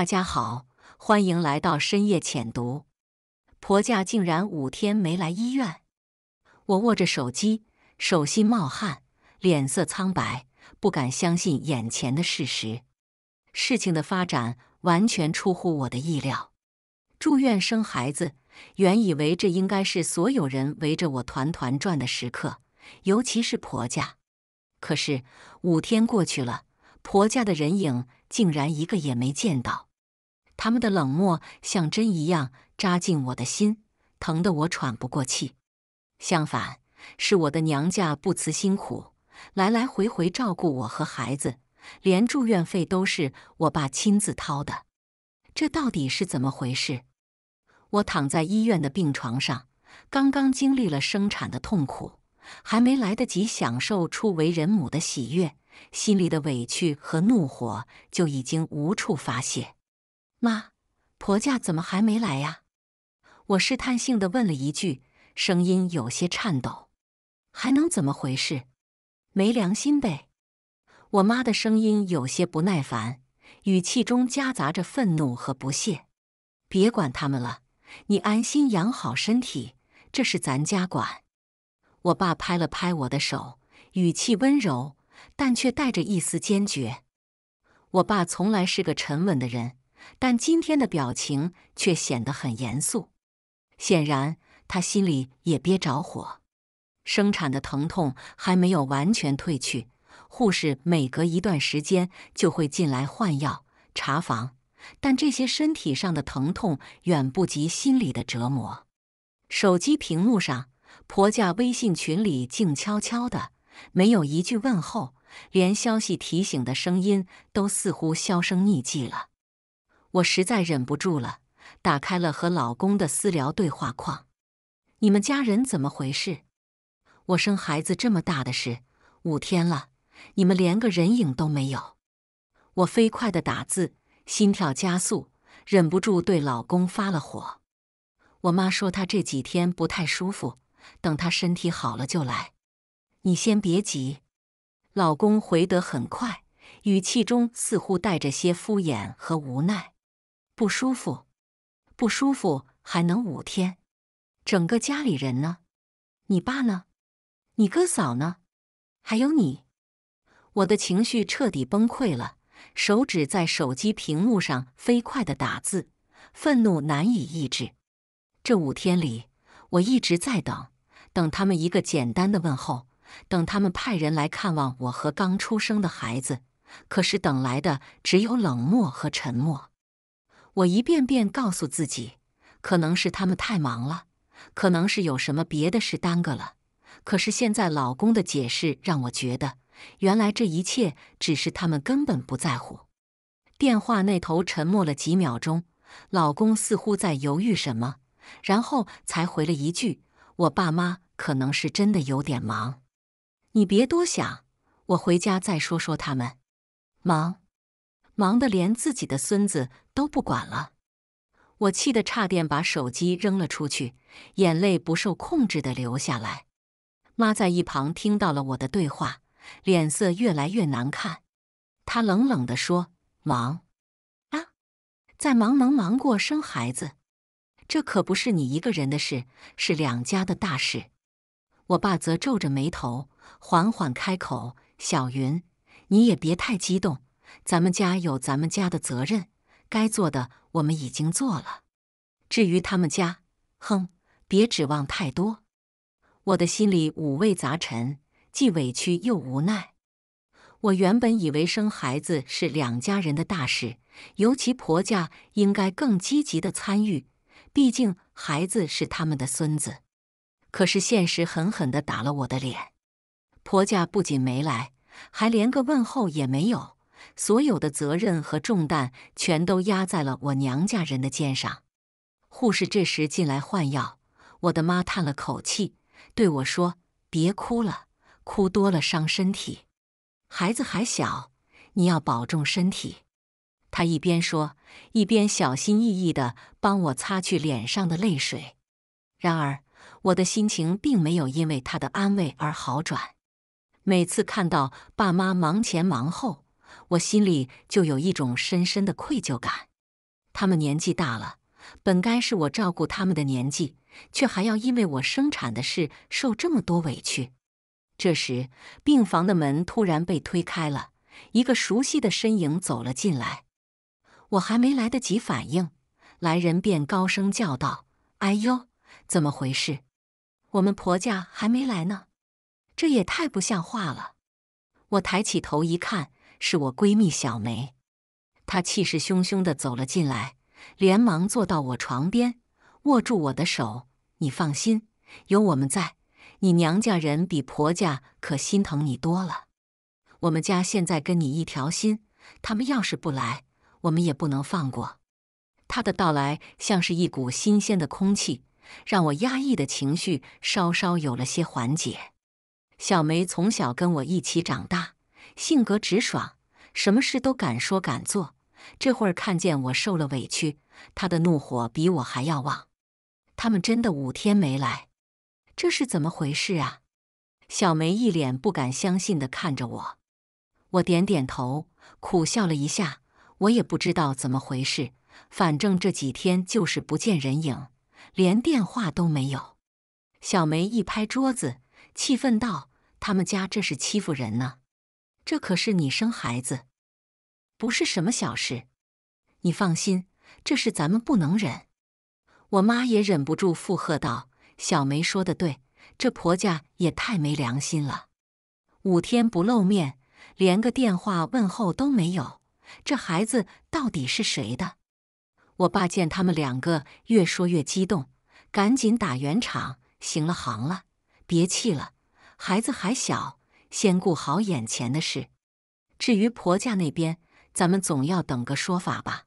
大家好，欢迎来到深夜浅读。婆家竟然五天没来医院，我握着手机，手心冒汗，脸色苍白，不敢相信眼前的事实。事情的发展完全出乎我的意料。住院生孩子，原以为这应该是所有人围着我团团转的时刻，尤其是婆家。可是五天过去了，婆家的人影竟然一个也没见到。他们的冷漠像针一样扎进我的心，疼得我喘不过气。相反，是我的娘家不辞辛苦，来来回回照顾我和孩子，连住院费都是我爸亲自掏的。这到底是怎么回事？我躺在医院的病床上，刚刚经历了生产的痛苦，还没来得及享受初为人母的喜悦，心里的委屈和怒火就已经无处发泄。妈，婆家怎么还没来呀？我试探性的问了一句，声音有些颤抖。还能怎么回事？没良心呗！我妈的声音有些不耐烦，语气中夹杂着愤怒和不屑。别管他们了，你安心养好身体，这是咱家管。我爸拍了拍我的手，语气温柔，但却带着一丝坚决。我爸从来是个沉稳的人。但今天的表情却显得很严肃，显然他心里也憋着火，生产的疼痛还没有完全退去。护士每隔一段时间就会进来换药、查房，但这些身体上的疼痛远不及心里的折磨。手机屏幕上，婆家微信群里静悄悄的，没有一句问候，连消息提醒的声音都似乎销声匿迹了。我实在忍不住了，打开了和老公的私聊对话框。你们家人怎么回事？我生孩子这么大的事，五天了，你们连个人影都没有！我飞快的打字，心跳加速，忍不住对老公发了火。我妈说她这几天不太舒服，等她身体好了就来。你先别急。老公回得很快，语气中似乎带着些敷衍和无奈。不舒服，不舒服还能五天，整个家里人呢？你爸呢？你哥嫂呢？还有你？我的情绪彻底崩溃了，手指在手机屏幕上飞快的打字，愤怒难以抑制。这五天里，我一直在等，等他们一个简单的问候，等他们派人来看望我和刚出生的孩子，可是等来的只有冷漠和沉默。我一遍遍告诉自己，可能是他们太忙了，可能是有什么别的事耽搁了。可是现在老公的解释让我觉得，原来这一切只是他们根本不在乎。电话那头沉默了几秒钟，老公似乎在犹豫什么，然后才回了一句：“我爸妈可能是真的有点忙，你别多想，我回家再说说他们。”忙。忙得连自己的孙子都不管了，我气得差点把手机扔了出去，眼泪不受控制的流下来。妈在一旁听到了我的对话，脸色越来越难看。她冷冷的说：“忙啊，在忙忙忙过生孩子，这可不是你一个人的事，是两家的大事。”我爸则皱着眉头，缓缓开口：“小云，你也别太激动。”咱们家有咱们家的责任，该做的我们已经做了。至于他们家，哼，别指望太多。我的心里五味杂陈，既委屈又无奈。我原本以为生孩子是两家人的大事，尤其婆家应该更积极的参与，毕竟孩子是他们的孙子。可是现实狠狠地打了我的脸，婆家不仅没来，还连个问候也没有。所有的责任和重担全都压在了我娘家人的肩上。护士这时进来换药，我的妈叹了口气，对我说：“别哭了，哭多了伤身体，孩子还小，你要保重身体。”她一边说，一边小心翼翼地帮我擦去脸上的泪水。然而，我的心情并没有因为她的安慰而好转。每次看到爸妈忙前忙后，我心里就有一种深深的愧疚感。他们年纪大了，本该是我照顾他们的年纪，却还要因为我生产的事受这么多委屈。这时，病房的门突然被推开了，一个熟悉的身影走了进来。我还没来得及反应，来人便高声叫道：“哎呦，怎么回事？我们婆家还没来呢，这也太不像话了！”我抬起头一看。是我闺蜜小梅，她气势汹汹的走了进来，连忙坐到我床边，握住我的手：“你放心，有我们在，你娘家人比婆家可心疼你多了。我们家现在跟你一条心，他们要是不来，我们也不能放过。”她的到来像是一股新鲜的空气，让我压抑的情绪稍稍有了些缓解。小梅从小跟我一起长大。性格直爽，什么事都敢说敢做。这会儿看见我受了委屈，他的怒火比我还要旺。他们真的五天没来，这是怎么回事啊？小梅一脸不敢相信地看着我，我点点头，苦笑了一下。我也不知道怎么回事，反正这几天就是不见人影，连电话都没有。小梅一拍桌子，气愤道：“他们家这是欺负人呢！”这可是你生孩子，不是什么小事。你放心，这事咱们不能忍。我妈也忍不住附和道：“小梅说的对，这婆家也太没良心了。五天不露面，连个电话问候都没有，这孩子到底是谁的？”我爸见他们两个越说越激动，赶紧打圆场：“行了，行了，别气了，孩子还小。”先顾好眼前的事，至于婆家那边，咱们总要等个说法吧。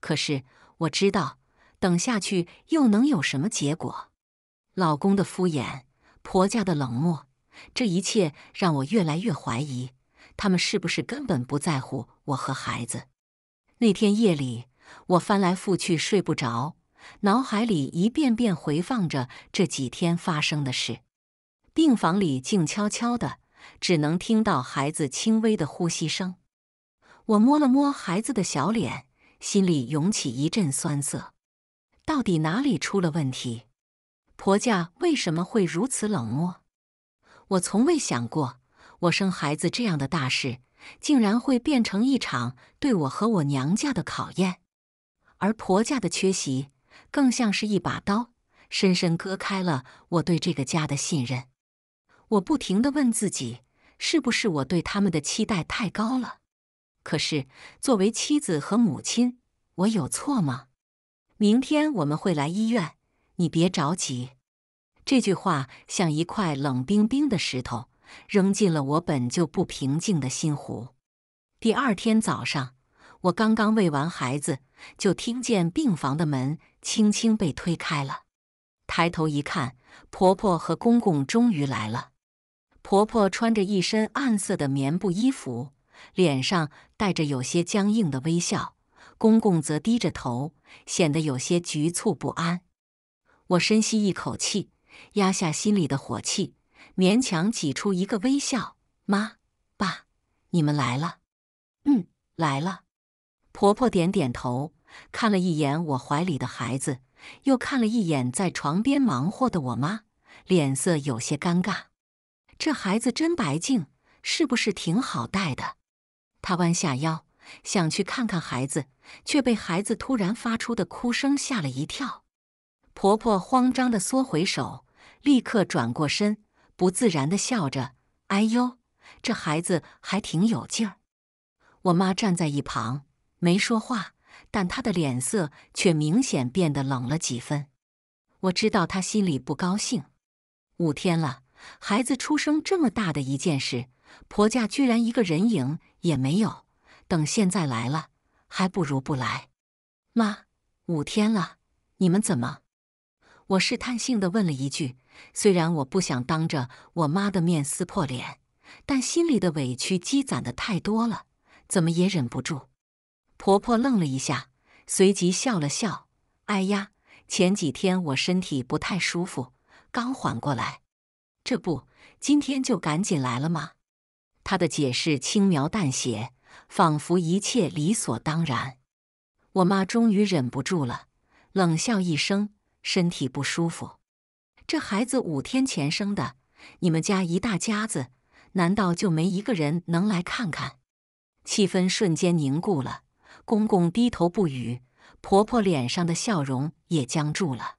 可是我知道，等下去又能有什么结果？老公的敷衍，婆家的冷漠，这一切让我越来越怀疑，他们是不是根本不在乎我和孩子？那天夜里，我翻来覆去睡不着，脑海里一遍遍回放着这几天发生的事。病房里静悄悄的。只能听到孩子轻微的呼吸声。我摸了摸孩子的小脸，心里涌起一阵酸涩。到底哪里出了问题？婆家为什么会如此冷漠？我从未想过，我生孩子这样的大事，竟然会变成一场对我和我娘家的考验。而婆家的缺席，更像是一把刀，深深割开了我对这个家的信任。我不停的问自己，是不是我对他们的期待太高了？可是作为妻子和母亲，我有错吗？明天我们会来医院，你别着急。这句话像一块冷冰冰的石头，扔进了我本就不平静的心湖。第二天早上，我刚刚喂完孩子，就听见病房的门轻轻被推开了。抬头一看，婆婆和公公终于来了。婆婆穿着一身暗色的棉布衣服，脸上带着有些僵硬的微笑。公公则低着头，显得有些局促不安。我深吸一口气，压下心里的火气，勉强挤出一个微笑：“妈，爸，你们来了。”“嗯，来了。”婆婆点点头，看了一眼我怀里的孩子，又看了一眼在床边忙活的我妈，脸色有些尴尬。这孩子真白净，是不是挺好带的？她弯下腰想去看看孩子，却被孩子突然发出的哭声吓了一跳。婆婆慌张的缩回手，立刻转过身，不自然的笑着：“哎呦，这孩子还挺有劲儿。”我妈站在一旁没说话，但她的脸色却明显变得冷了几分。我知道她心里不高兴。五天了。孩子出生这么大的一件事，婆家居然一个人影也没有。等现在来了，还不如不来。妈，五天了，你们怎么？我试探性的问了一句。虽然我不想当着我妈的面撕破脸，但心里的委屈积攒的太多了，怎么也忍不住。婆婆愣了一下，随即笑了笑：“哎呀，前几天我身体不太舒服，刚缓过来。”这不，今天就赶紧来了吗？他的解释轻描淡写，仿佛一切理所当然。我妈终于忍不住了，冷笑一声：“身体不舒服。”这孩子五天前生的，你们家一大家子，难道就没一个人能来看看？气氛瞬间凝固了。公公低头不语，婆婆脸上的笑容也僵住了，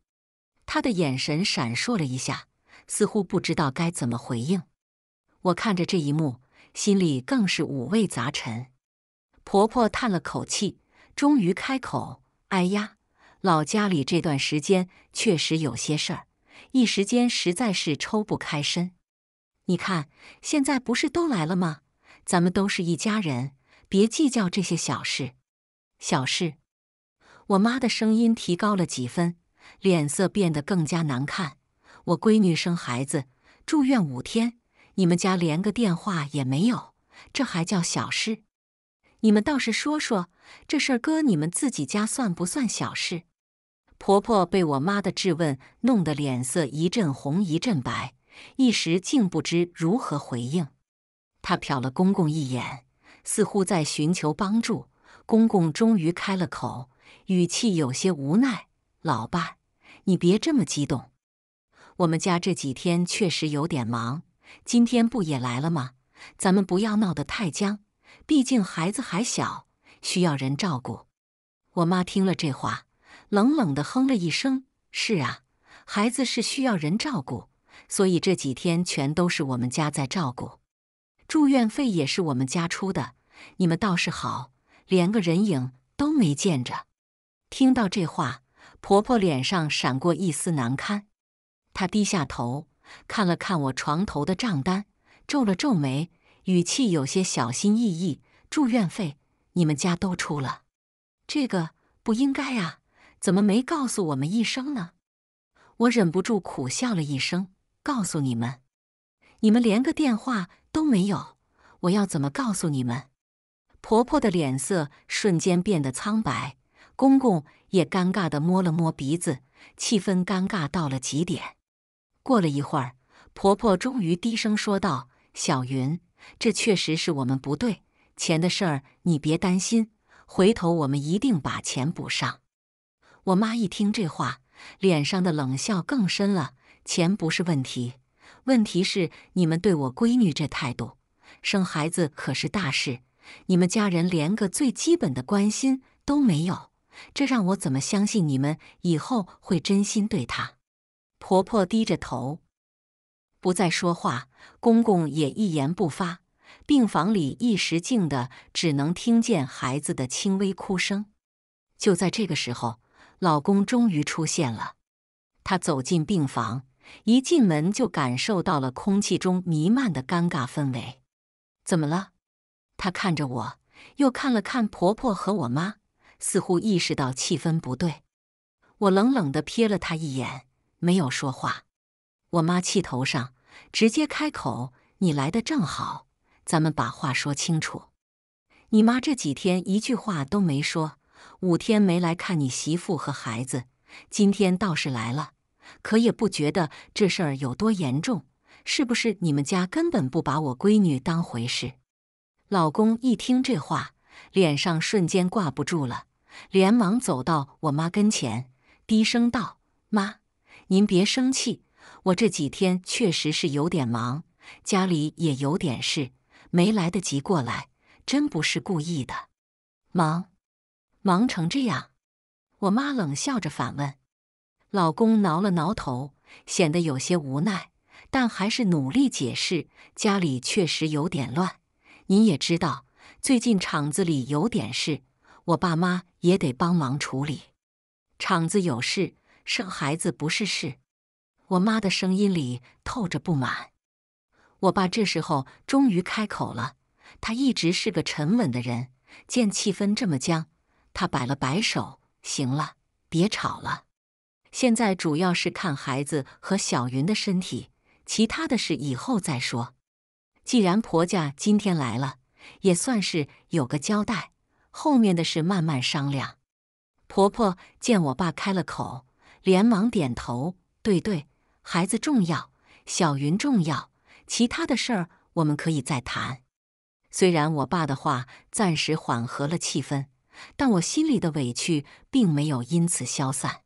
她的眼神闪烁了一下。似乎不知道该怎么回应，我看着这一幕，心里更是五味杂陈。婆婆叹了口气，终于开口：“哎呀，老家里这段时间确实有些事儿，一时间实在是抽不开身。你看，现在不是都来了吗？咱们都是一家人，别计较这些小事。小事。”我妈的声音提高了几分，脸色变得更加难看。我闺女生孩子住院五天，你们家连个电话也没有，这还叫小事？你们倒是说说，这事儿搁你们自己家算不算小事？婆婆被我妈的质问弄得脸色一阵红一阵白，一时竟不知如何回应。她瞟了公公一眼，似乎在寻求帮助。公公终于开了口，语气有些无奈：“老伴，你别这么激动。”我们家这几天确实有点忙，今天不也来了吗？咱们不要闹得太僵，毕竟孩子还小，需要人照顾。我妈听了这话，冷冷地哼了一声：“是啊，孩子是需要人照顾，所以这几天全都是我们家在照顾。住院费也是我们家出的，你们倒是好，连个人影都没见着。”听到这话，婆婆脸上闪过一丝难堪。他低下头看了看我床头的账单，皱了皱眉，语气有些小心翼翼：“住院费你们家都出了，这个不应该啊，怎么没告诉我们一声呢？”我忍不住苦笑了一声：“告诉你们，你们连个电话都没有，我要怎么告诉你们？”婆婆的脸色瞬间变得苍白，公公也尴尬地摸了摸鼻子，气氛尴尬到了极点。过了一会儿，婆婆终于低声说道：“小云，这确实是我们不对，钱的事儿你别担心，回头我们一定把钱补上。”我妈一听这话，脸上的冷笑更深了：“钱不是问题，问题是你们对我闺女这态度，生孩子可是大事，你们家人连个最基本的关心都没有，这让我怎么相信你们以后会真心对她？”婆婆低着头，不再说话。公公也一言不发。病房里一时静的，只能听见孩子的轻微哭声。就在这个时候，老公终于出现了。他走进病房，一进门就感受到了空气中弥漫的尴尬氛围。怎么了？他看着我，又看了看婆婆和我妈，似乎意识到气氛不对。我冷冷的瞥了他一眼。没有说话，我妈气头上直接开口：“你来的正好，咱们把话说清楚。你妈这几天一句话都没说，五天没来看你媳妇和孩子，今天倒是来了，可也不觉得这事儿有多严重，是不是？你们家根本不把我闺女当回事。”老公一听这话，脸上瞬间挂不住了，连忙走到我妈跟前，低声道：“妈。”您别生气，我这几天确实是有点忙，家里也有点事，没来得及过来，真不是故意的。忙，忙成这样？我妈冷笑着反问。老公挠了挠头，显得有些无奈，但还是努力解释：家里确实有点乱，您也知道，最近厂子里有点事，我爸妈也得帮忙处理。厂子有事。生孩子不是事，我妈的声音里透着不满。我爸这时候终于开口了，他一直是个沉稳的人，见气氛这么僵，他摆了摆手：“行了，别吵了。现在主要是看孩子和小云的身体，其他的事以后再说。既然婆家今天来了，也算是有个交代，后面的事慢慢商量。”婆婆见我爸开了口。连忙点头，对对，孩子重要，小云重要，其他的事儿我们可以再谈。虽然我爸的话暂时缓和了气氛，但我心里的委屈并没有因此消散。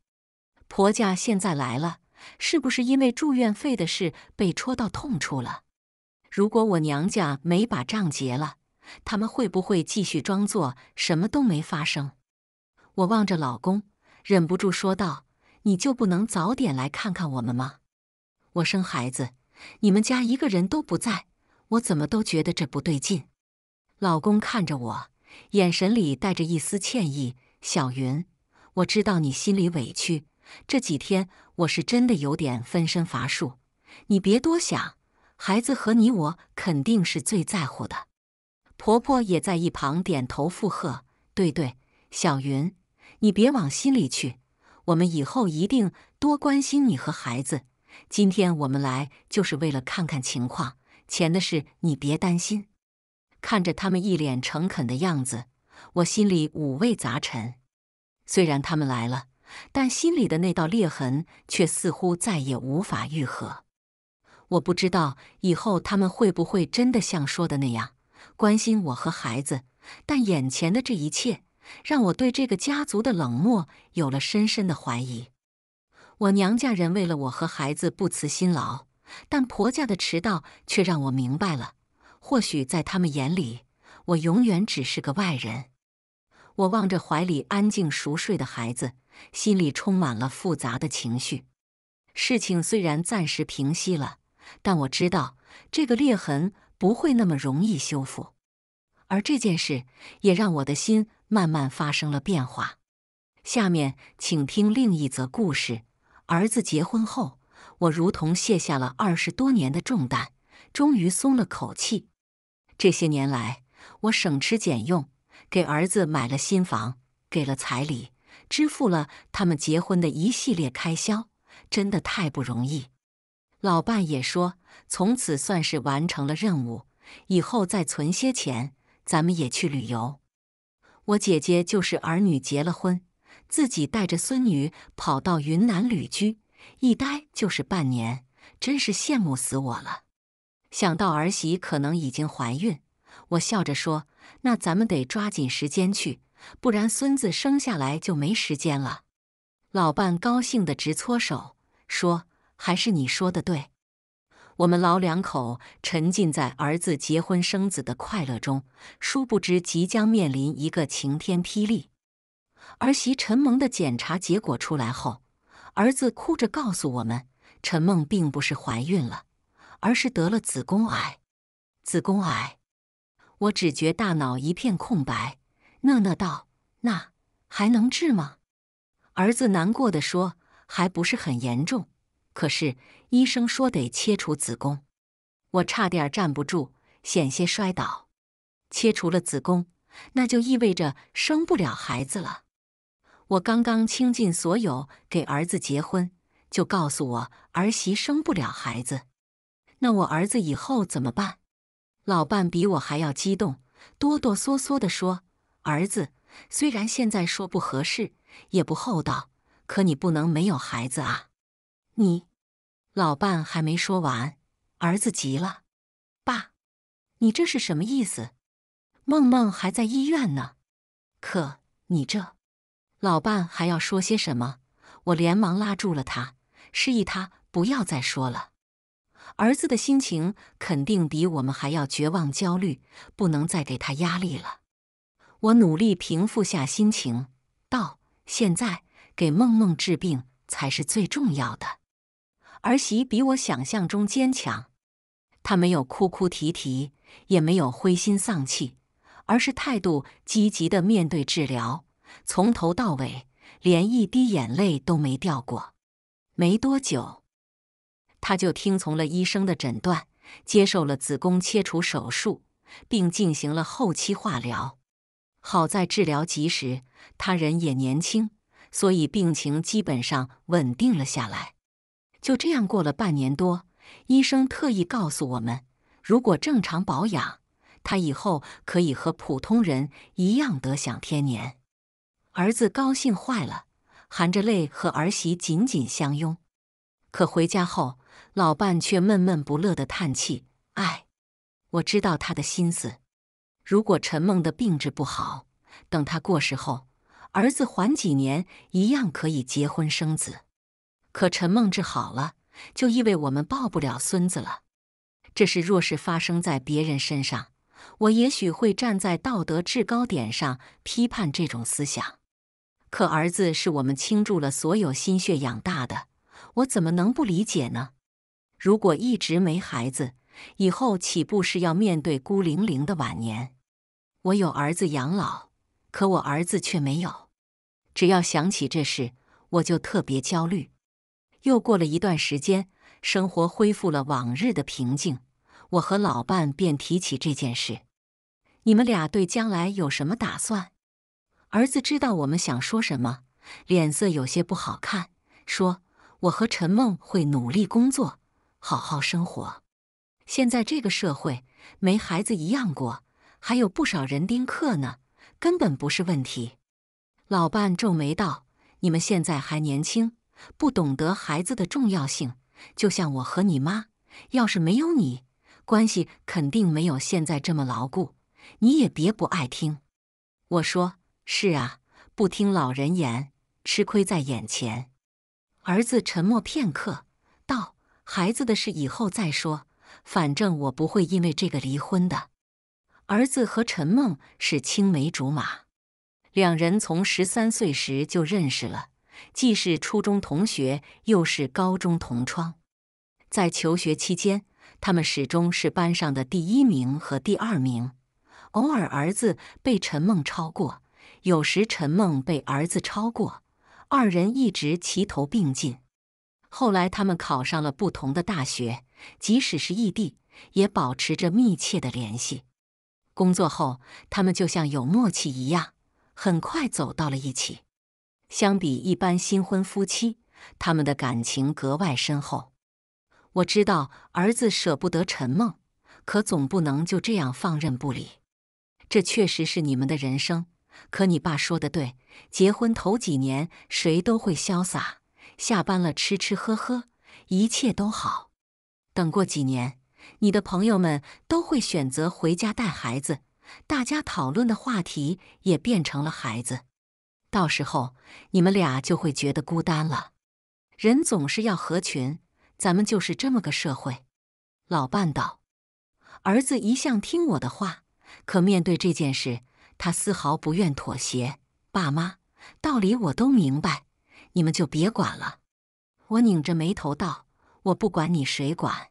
婆家现在来了，是不是因为住院费的事被戳到痛处了？如果我娘家没把账结了，他们会不会继续装作什么都没发生？我望着老公，忍不住说道。你就不能早点来看看我们吗？我生孩子，你们家一个人都不在，我怎么都觉得这不对劲。老公看着我，眼神里带着一丝歉意。小云，我知道你心里委屈，这几天我是真的有点分身乏术，你别多想。孩子和你我肯定是最在乎的。婆婆也在一旁点头附和：“对对，小云，你别往心里去。”我们以后一定多关心你和孩子。今天我们来就是为了看看情况，钱的事你别担心。看着他们一脸诚恳的样子，我心里五味杂陈。虽然他们来了，但心里的那道裂痕却似乎再也无法愈合。我不知道以后他们会不会真的像说的那样关心我和孩子，但眼前的这一切。让我对这个家族的冷漠有了深深的怀疑。我娘家人为了我和孩子不辞辛劳，但婆家的迟到却让我明白了，或许在他们眼里，我永远只是个外人。我望着怀里安静熟睡的孩子，心里充满了复杂的情绪。事情虽然暂时平息了，但我知道这个裂痕不会那么容易修复。而这件事也让我的心。慢慢发生了变化。下面请听另一则故事。儿子结婚后，我如同卸下了二十多年的重担，终于松了口气。这些年来，我省吃俭用，给儿子买了新房，给了彩礼，支付了他们结婚的一系列开销，真的太不容易。老伴也说，从此算是完成了任务，以后再存些钱，咱们也去旅游。我姐姐就是儿女结了婚，自己带着孙女跑到云南旅居，一待就是半年，真是羡慕死我了。想到儿媳可能已经怀孕，我笑着说：“那咱们得抓紧时间去，不然孙子生下来就没时间了。”老伴高兴得直搓手，说：“还是你说的对。”我们老两口沉浸在儿子结婚生子的快乐中，殊不知即将面临一个晴天霹雳。儿媳陈萌的检查结果出来后，儿子哭着告诉我们，陈梦并不是怀孕了，而是得了子宫癌。子宫癌，我只觉大脑一片空白，讷讷道：“那还能治吗？”儿子难过的说：“还不是很严重，可是。”医生说得切除子宫，我差点站不住，险些摔倒。切除了子宫，那就意味着生不了孩子了。我刚刚倾尽所有给儿子结婚，就告诉我儿媳生不了孩子，那我儿子以后怎么办？老伴比我还要激动，哆哆嗦嗦的说：“儿子，虽然现在说不合适，也不厚道，可你不能没有孩子啊，你。”老伴还没说完，儿子急了：“爸，你这是什么意思？梦梦还在医院呢，可你这……”老伴还要说些什么，我连忙拉住了他，示意他不要再说了。儿子的心情肯定比我们还要绝望、焦虑，不能再给他压力了。我努力平复下心情，道：“现在给梦梦治病才是最重要的。”儿媳比我想象中坚强，她没有哭哭啼啼，也没有灰心丧气，而是态度积极地面对治疗，从头到尾连一滴眼泪都没掉过。没多久，她就听从了医生的诊断，接受了子宫切除手术，并进行了后期化疗。好在治疗及时，她人也年轻，所以病情基本上稳定了下来。就这样过了半年多，医生特意告诉我们，如果正常保养，他以后可以和普通人一样得享天年。儿子高兴坏了，含着泪和儿媳紧紧相拥。可回家后，老伴却闷闷不乐地叹气：“哎，我知道他的心思。如果陈梦的病治不好，等他过世后，儿子缓几年，一样可以结婚生子。”可陈梦治好了，就意味着我们抱不了孙子了。这事若是发生在别人身上，我也许会站在道德制高点上批判这种思想。可儿子是我们倾注了所有心血养大的，我怎么能不理解呢？如果一直没孩子，以后岂不是要面对孤零零的晚年？我有儿子养老，可我儿子却没有。只要想起这事，我就特别焦虑。又过了一段时间，生活恢复了往日的平静。我和老伴便提起这件事：“你们俩对将来有什么打算？”儿子知道我们想说什么，脸色有些不好看，说：“我和陈梦会努力工作，好好生活。现在这个社会没孩子一样过，还有不少人丁克呢，根本不是问题。”老伴皱眉道：“你们现在还年轻。”不懂得孩子的重要性，就像我和你妈，要是没有你，关系肯定没有现在这么牢固。你也别不爱听，我说是啊，不听老人言，吃亏在眼前。儿子沉默片刻，道：“孩子的事以后再说，反正我不会因为这个离婚的。”儿子和陈梦是青梅竹马，两人从十三岁时就认识了。既是初中同学，又是高中同窗，在求学期间，他们始终是班上的第一名和第二名。偶尔儿子被陈梦超过，有时陈梦被儿子超过，二人一直齐头并进。后来他们考上了不同的大学，即使是异地，也保持着密切的联系。工作后，他们就像有默契一样，很快走到了一起。相比一般新婚夫妻，他们的感情格外深厚。我知道儿子舍不得陈梦，可总不能就这样放任不理。这确实是你们的人生，可你爸说的对，结婚头几年谁都会潇洒，下班了吃吃喝喝，一切都好。等过几年，你的朋友们都会选择回家带孩子，大家讨论的话题也变成了孩子。到时候你们俩就会觉得孤单了。人总是要合群，咱们就是这么个社会。老伴道：“儿子一向听我的话，可面对这件事，他丝毫不愿妥协。”爸妈，道理我都明白，你们就别管了。我拧着眉头道：“我不管你，谁管？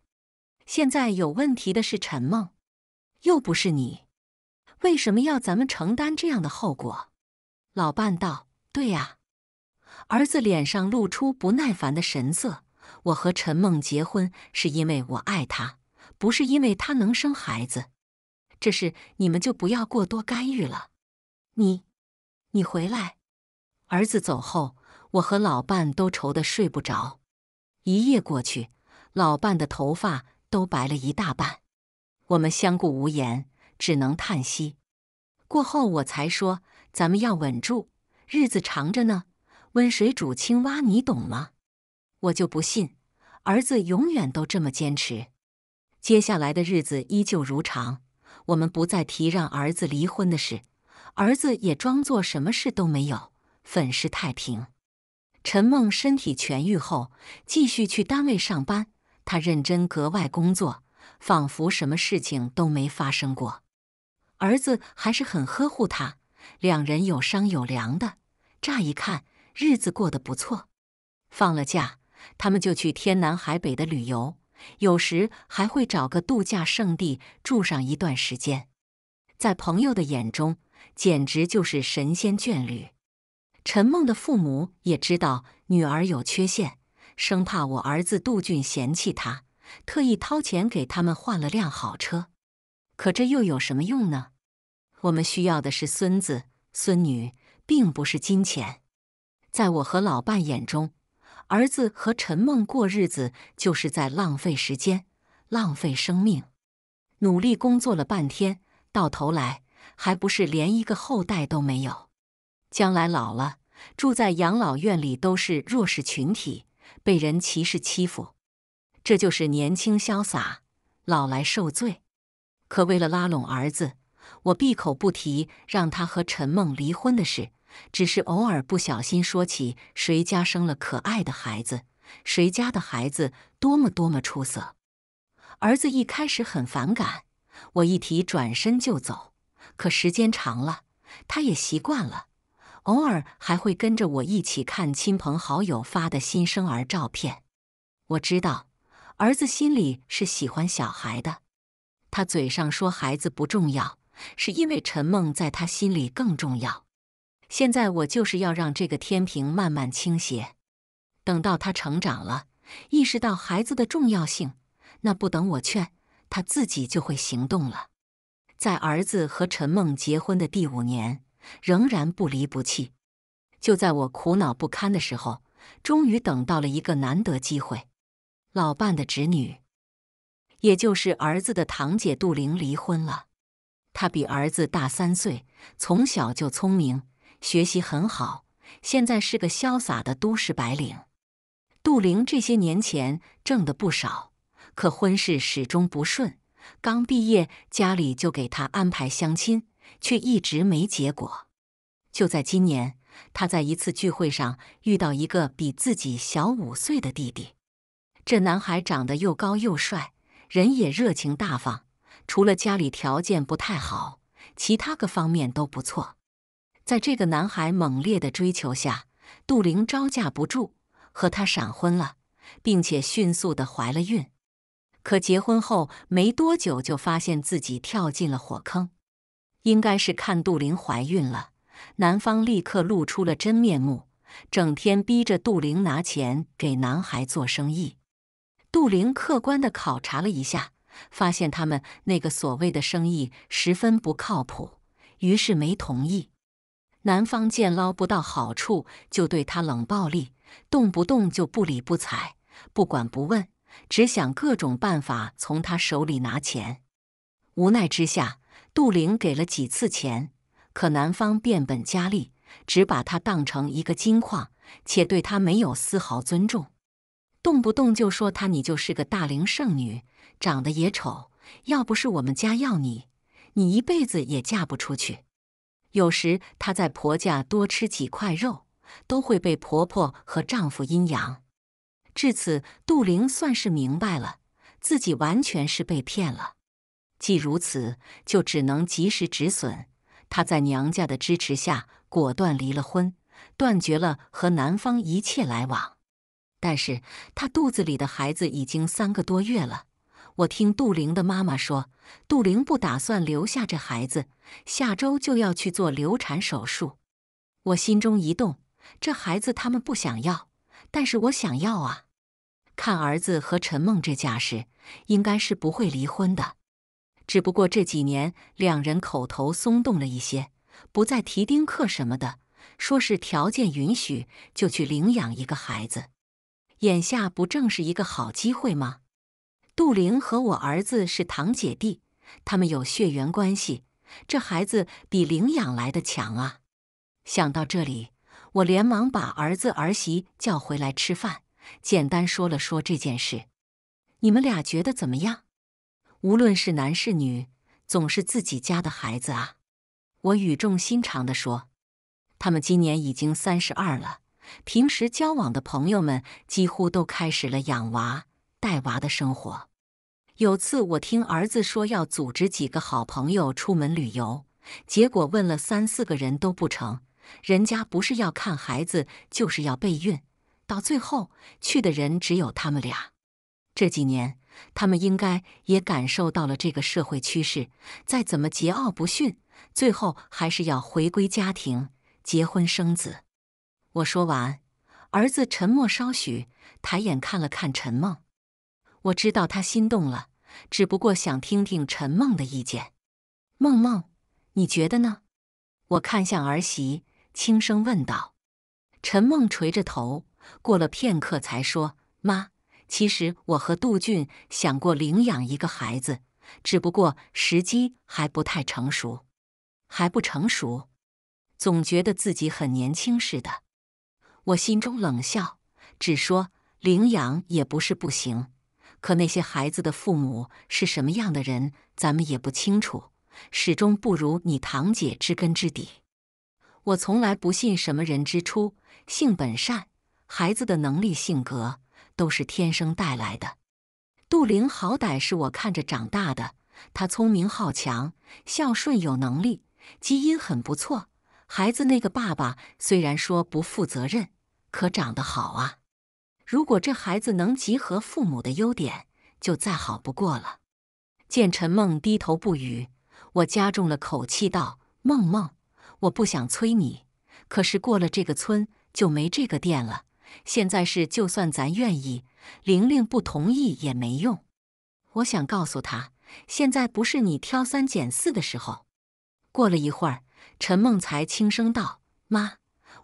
现在有问题的是陈梦，又不是你，为什么要咱们承担这样的后果？”老伴道：“对啊。”儿子脸上露出不耐烦的神色。“我和陈梦结婚是因为我爱她，不是因为她能生孩子。这事你们就不要过多干预了。”“你，你回来。”儿子走后，我和老伴都愁得睡不着。一夜过去，老伴的头发都白了一大半。我们相顾无言，只能叹息。过后，我才说。咱们要稳住，日子长着呢。温水煮青蛙，你懂吗？我就不信儿子永远都这么坚持。接下来的日子依旧如常，我们不再提让儿子离婚的事，儿子也装作什么事都没有，粉饰太平。陈梦身体痊愈后，继续去单位上班，他认真格外工作，仿佛什么事情都没发生过。儿子还是很呵护他。两人有商有量的，乍一看日子过得不错。放了假，他们就去天南海北的旅游，有时还会找个度假胜地住上一段时间。在朋友的眼中，简直就是神仙眷侣。陈梦的父母也知道女儿有缺陷，生怕我儿子杜俊嫌弃她，特意掏钱给他们换了辆好车。可这又有什么用呢？我们需要的是孙子孙女，并不是金钱。在我和老伴眼中，儿子和陈梦过日子就是在浪费时间、浪费生命。努力工作了半天，到头来还不是连一个后代都没有。将来老了，住在养老院里都是弱势群体，被人歧视欺负。这就是年轻潇洒，老来受罪。可为了拉拢儿子。我闭口不提让他和陈梦离婚的事，只是偶尔不小心说起谁家生了可爱的孩子，谁家的孩子多么多么出色。儿子一开始很反感，我一提转身就走。可时间长了，他也习惯了，偶尔还会跟着我一起看亲朋好友发的新生儿照片。我知道儿子心里是喜欢小孩的，他嘴上说孩子不重要。是因为陈梦在他心里更重要。现在我就是要让这个天平慢慢倾斜，等到他成长了，意识到孩子的重要性，那不等我劝，他自己就会行动了。在儿子和陈梦结婚的第五年，仍然不离不弃。就在我苦恼不堪的时候，终于等到了一个难得机会：老伴的侄女，也就是儿子的堂姐杜玲离婚了。他比儿子大三岁，从小就聪明，学习很好，现在是个潇洒的都市白领。杜玲这些年前挣的不少，可婚事始终不顺。刚毕业，家里就给他安排相亲，却一直没结果。就在今年，他在一次聚会上遇到一个比自己小五岁的弟弟。这男孩长得又高又帅，人也热情大方。除了家里条件不太好，其他各方面都不错。在这个男孩猛烈的追求下，杜玲招架不住，和他闪婚了，并且迅速的怀了孕。可结婚后没多久，就发现自己跳进了火坑。应该是看杜玲怀孕了，男方立刻露出了真面目，整天逼着杜玲拿钱给男孩做生意。杜玲客观的考察了一下。发现他们那个所谓的生意十分不靠谱，于是没同意。男方见捞不到好处，就对他冷暴力，动不动就不理不睬、不管不问，只想各种办法从他手里拿钱。无奈之下，杜玲给了几次钱，可男方变本加厉，只把她当成一个金矿，且对她没有丝毫尊重，动不动就说她“你就是个大龄剩女”。长得也丑，要不是我们家要你，你一辈子也嫁不出去。有时她在婆家多吃几块肉，都会被婆婆和丈夫阴阳。至此，杜玲算是明白了，自己完全是被骗了。既如此，就只能及时止损。她在娘家的支持下，果断离了婚，断绝了和男方一切来往。但是她肚子里的孩子已经三个多月了。我听杜玲的妈妈说，杜玲不打算留下这孩子，下周就要去做流产手术。我心中一动，这孩子他们不想要，但是我想要啊！看儿子和陈梦这架势，应该是不会离婚的。只不过这几年两人口头松动了一些，不再提丁克什么的，说是条件允许就去领养一个孩子。眼下不正是一个好机会吗？杜玲和我儿子是堂姐弟，他们有血缘关系，这孩子比领养来的强啊！想到这里，我连忙把儿子儿媳叫回来吃饭，简单说了说这件事。你们俩觉得怎么样？无论是男是女，总是自己家的孩子啊！我语重心长地说。他们今年已经三十二了，平时交往的朋友们几乎都开始了养娃。带娃的生活。有次我听儿子说要组织几个好朋友出门旅游，结果问了三四个人都不成，人家不是要看孩子，就是要备孕。到最后去的人只有他们俩。这几年他们应该也感受到了这个社会趋势，再怎么桀骜不驯，最后还是要回归家庭，结婚生子。我说完，儿子沉默稍许，抬眼看了看陈梦。我知道他心动了，只不过想听听陈梦的意见。梦梦，你觉得呢？我看向儿媳，轻声问道。陈梦垂着头，过了片刻才说：“妈，其实我和杜俊想过领养一个孩子，只不过时机还不太成熟。”还不成熟？总觉得自己很年轻似的。我心中冷笑，只说：“领养也不是不行。”可那些孩子的父母是什么样的人，咱们也不清楚，始终不如你堂姐知根知底。我从来不信什么人之初性本善，孩子的能力、性格都是天生带来的。杜玲好歹是我看着长大的，她聪明好强，孝顺有能力，基因很不错。孩子那个爸爸虽然说不负责任，可长得好啊。如果这孩子能集合父母的优点，就再好不过了。见陈梦低头不语，我加重了口气道：“梦梦，我不想催你，可是过了这个村就没这个店了。现在是，就算咱愿意，玲玲不同意也没用。我想告诉她，现在不是你挑三拣四的时候。”过了一会儿，陈梦才轻声道：“妈，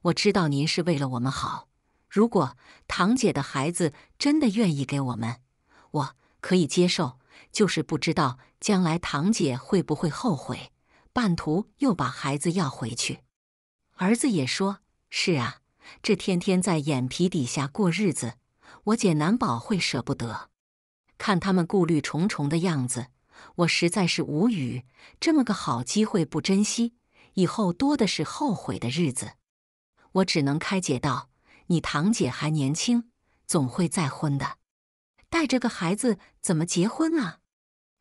我知道您是为了我们好。”如果堂姐的孩子真的愿意给我们，我可以接受。就是不知道将来堂姐会不会后悔，半途又把孩子要回去。儿子也说：“是啊，这天天在眼皮底下过日子，我姐难保会舍不得。”看他们顾虑重重的样子，我实在是无语。这么个好机会不珍惜，以后多的是后悔的日子。我只能开解道。你堂姐还年轻，总会再婚的。带着个孩子怎么结婚啊？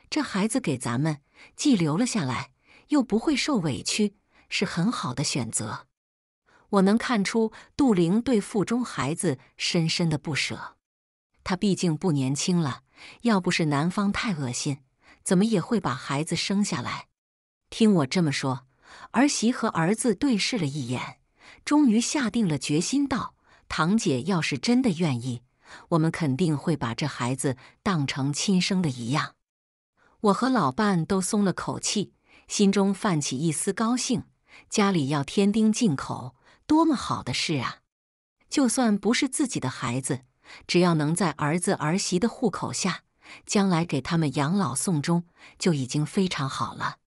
这孩子给咱们，既留了下来，又不会受委屈，是很好的选择。我能看出杜玲对腹中孩子深深的不舍。她毕竟不年轻了，要不是男方太恶心，怎么也会把孩子生下来。听我这么说，儿媳和儿子对视了一眼，终于下定了决心，道。堂姐要是真的愿意，我们肯定会把这孩子当成亲生的一样。我和老伴都松了口气，心中泛起一丝高兴。家里要添丁进口，多么好的事啊！就算不是自己的孩子，只要能在儿子儿媳的户口下，将来给他们养老送终，就已经非常好了。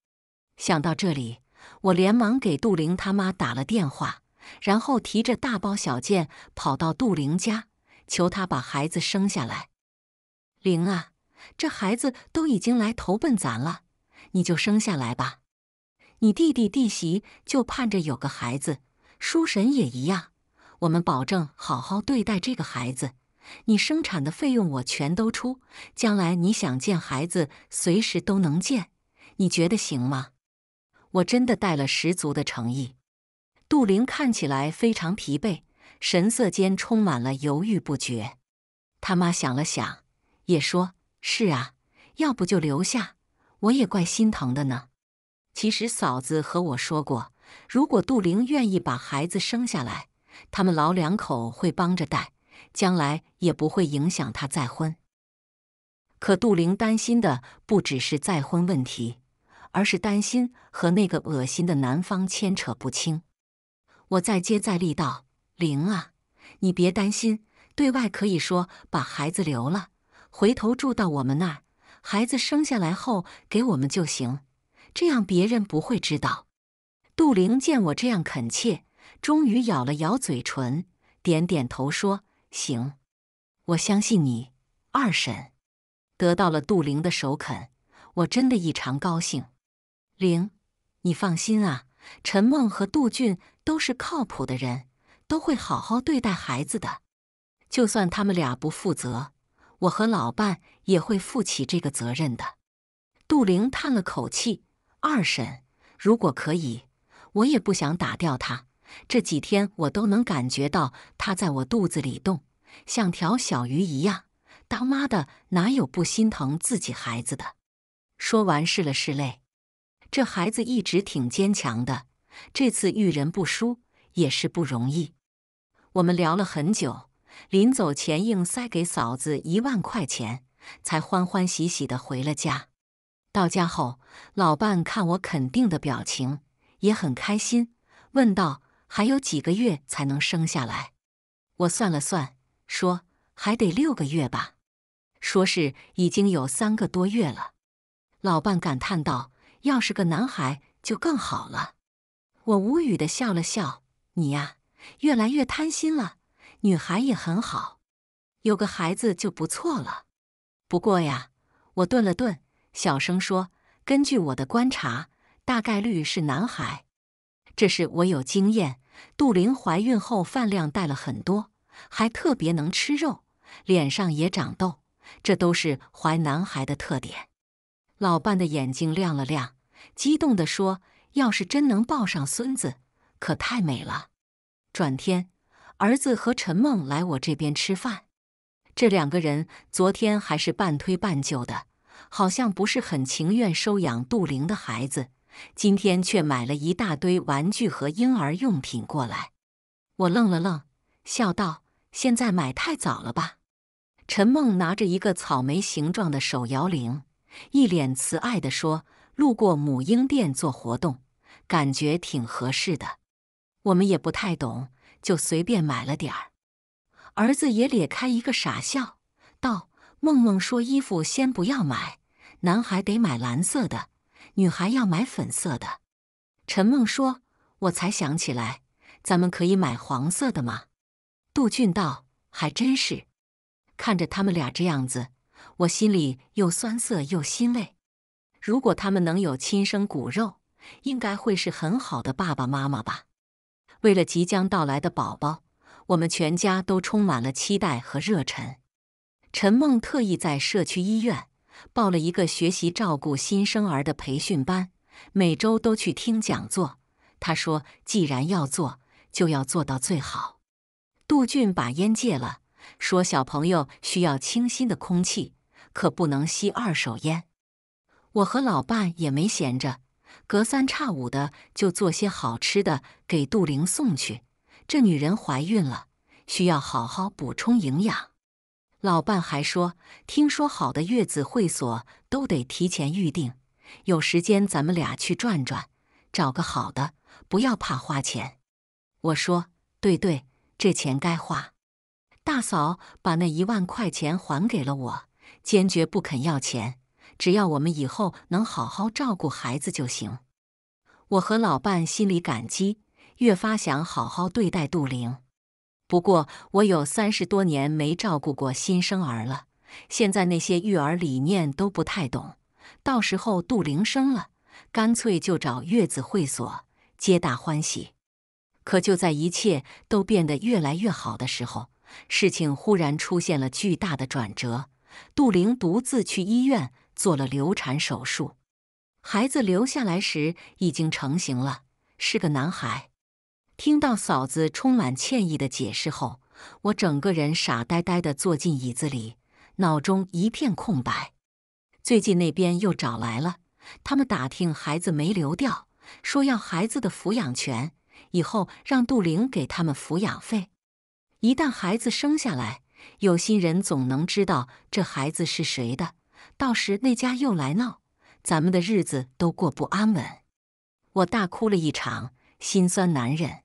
想到这里，我连忙给杜玲他妈打了电话。然后提着大包小件跑到杜玲家，求他把孩子生下来。玲啊，这孩子都已经来投奔咱了，你就生下来吧。你弟弟弟媳就盼着有个孩子，叔婶也一样。我们保证好好对待这个孩子，你生产的费用我全都出。将来你想见孩子，随时都能见。你觉得行吗？我真的带了十足的诚意。杜玲看起来非常疲惫，神色间充满了犹豫不决。他妈想了想，也说：“是啊，要不就留下，我也怪心疼的呢。”其实嫂子和我说过，如果杜玲愿意把孩子生下来，他们老两口会帮着带，将来也不会影响她再婚。可杜玲担心的不只是再婚问题，而是担心和那个恶心的男方牵扯不清。我再接再厉道：“灵啊，你别担心，对外可以说把孩子留了，回头住到我们那儿，孩子生下来后给我们就行，这样别人不会知道。”杜玲见我这样恳切，终于咬了咬嘴唇，点点头说：“行，我相信你，二婶。”得到了杜玲的首肯，我真的异常高兴。玲，你放心啊，陈梦和杜俊。都是靠谱的人，都会好好对待孩子的。就算他们俩不负责，我和老伴也会负起这个责任的。杜玲叹了口气：“二婶，如果可以，我也不想打掉他。这几天我都能感觉到他在我肚子里动，像条小鱼一样。当妈的哪有不心疼自己孩子的？”说完，拭了拭泪。这孩子一直挺坚强的。这次遇人不淑也是不容易。我们聊了很久，临走前硬塞给嫂子一万块钱，才欢欢喜喜的回了家。到家后，老伴看我肯定的表情，也很开心，问道：“还有几个月才能生下来？”我算了算，说：“还得六个月吧。”说是已经有三个多月了。老伴感叹道：“要是个男孩就更好了。”我无语的笑了笑，你呀，越来越贪心了。女孩也很好，有个孩子就不错了。不过呀，我顿了顿，小声说：“根据我的观察，大概率是男孩。这是我有经验。杜林怀孕后饭量带了很多，还特别能吃肉，脸上也长痘，这都是怀男孩的特点。”老伴的眼睛亮了亮，激动的说。要是真能抱上孙子，可太美了。转天，儿子和陈梦来我这边吃饭，这两个人昨天还是半推半就的，好像不是很情愿收养杜玲的孩子，今天却买了一大堆玩具和婴儿用品过来。我愣了愣，笑道：“现在买太早了吧？”陈梦拿着一个草莓形状的手摇铃，一脸慈爱地说：“路过母婴店做活动。”感觉挺合适的，我们也不太懂，就随便买了点儿。儿子也咧开一个傻笑，道：“梦梦说衣服先不要买，男孩得买蓝色的，女孩要买粉色的。”陈梦说：“我才想起来，咱们可以买黄色的吗？”杜俊道：“还真是。”看着他们俩这样子，我心里又酸涩又欣慰。如果他们能有亲生骨肉。应该会是很好的爸爸妈妈吧。为了即将到来的宝宝，我们全家都充满了期待和热忱。陈梦特意在社区医院报了一个学习照顾新生儿的培训班，每周都去听讲座。她说：“既然要做，就要做到最好。”杜俊把烟戒了，说：“小朋友需要清新的空气，可不能吸二手烟。”我和老伴也没闲着。隔三差五的就做些好吃的给杜玲送去。这女人怀孕了，需要好好补充营养。老伴还说，听说好的月子会所都得提前预定。有时间咱们俩去转转，找个好的，不要怕花钱。我说：对对，这钱该花。大嫂把那一万块钱还给了我，坚决不肯要钱。只要我们以后能好好照顾孩子就行。我和老伴心里感激，越发想好好对待杜玲。不过，我有三十多年没照顾过新生儿了，现在那些育儿理念都不太懂。到时候杜玲生了，干脆就找月子会所，皆大欢喜。可就在一切都变得越来越好的时候，事情忽然出现了巨大的转折。杜玲独自去医院。做了流产手术，孩子留下来时已经成型了，是个男孩。听到嫂子充满歉意的解释后，我整个人傻呆呆的坐进椅子里，脑中一片空白。最近那边又找来了，他们打听孩子没流掉，说要孩子的抚养权，以后让杜玲给他们抚养费。一旦孩子生下来，有心人总能知道这孩子是谁的。到时那家又来闹，咱们的日子都过不安稳。我大哭了一场，心酸难忍。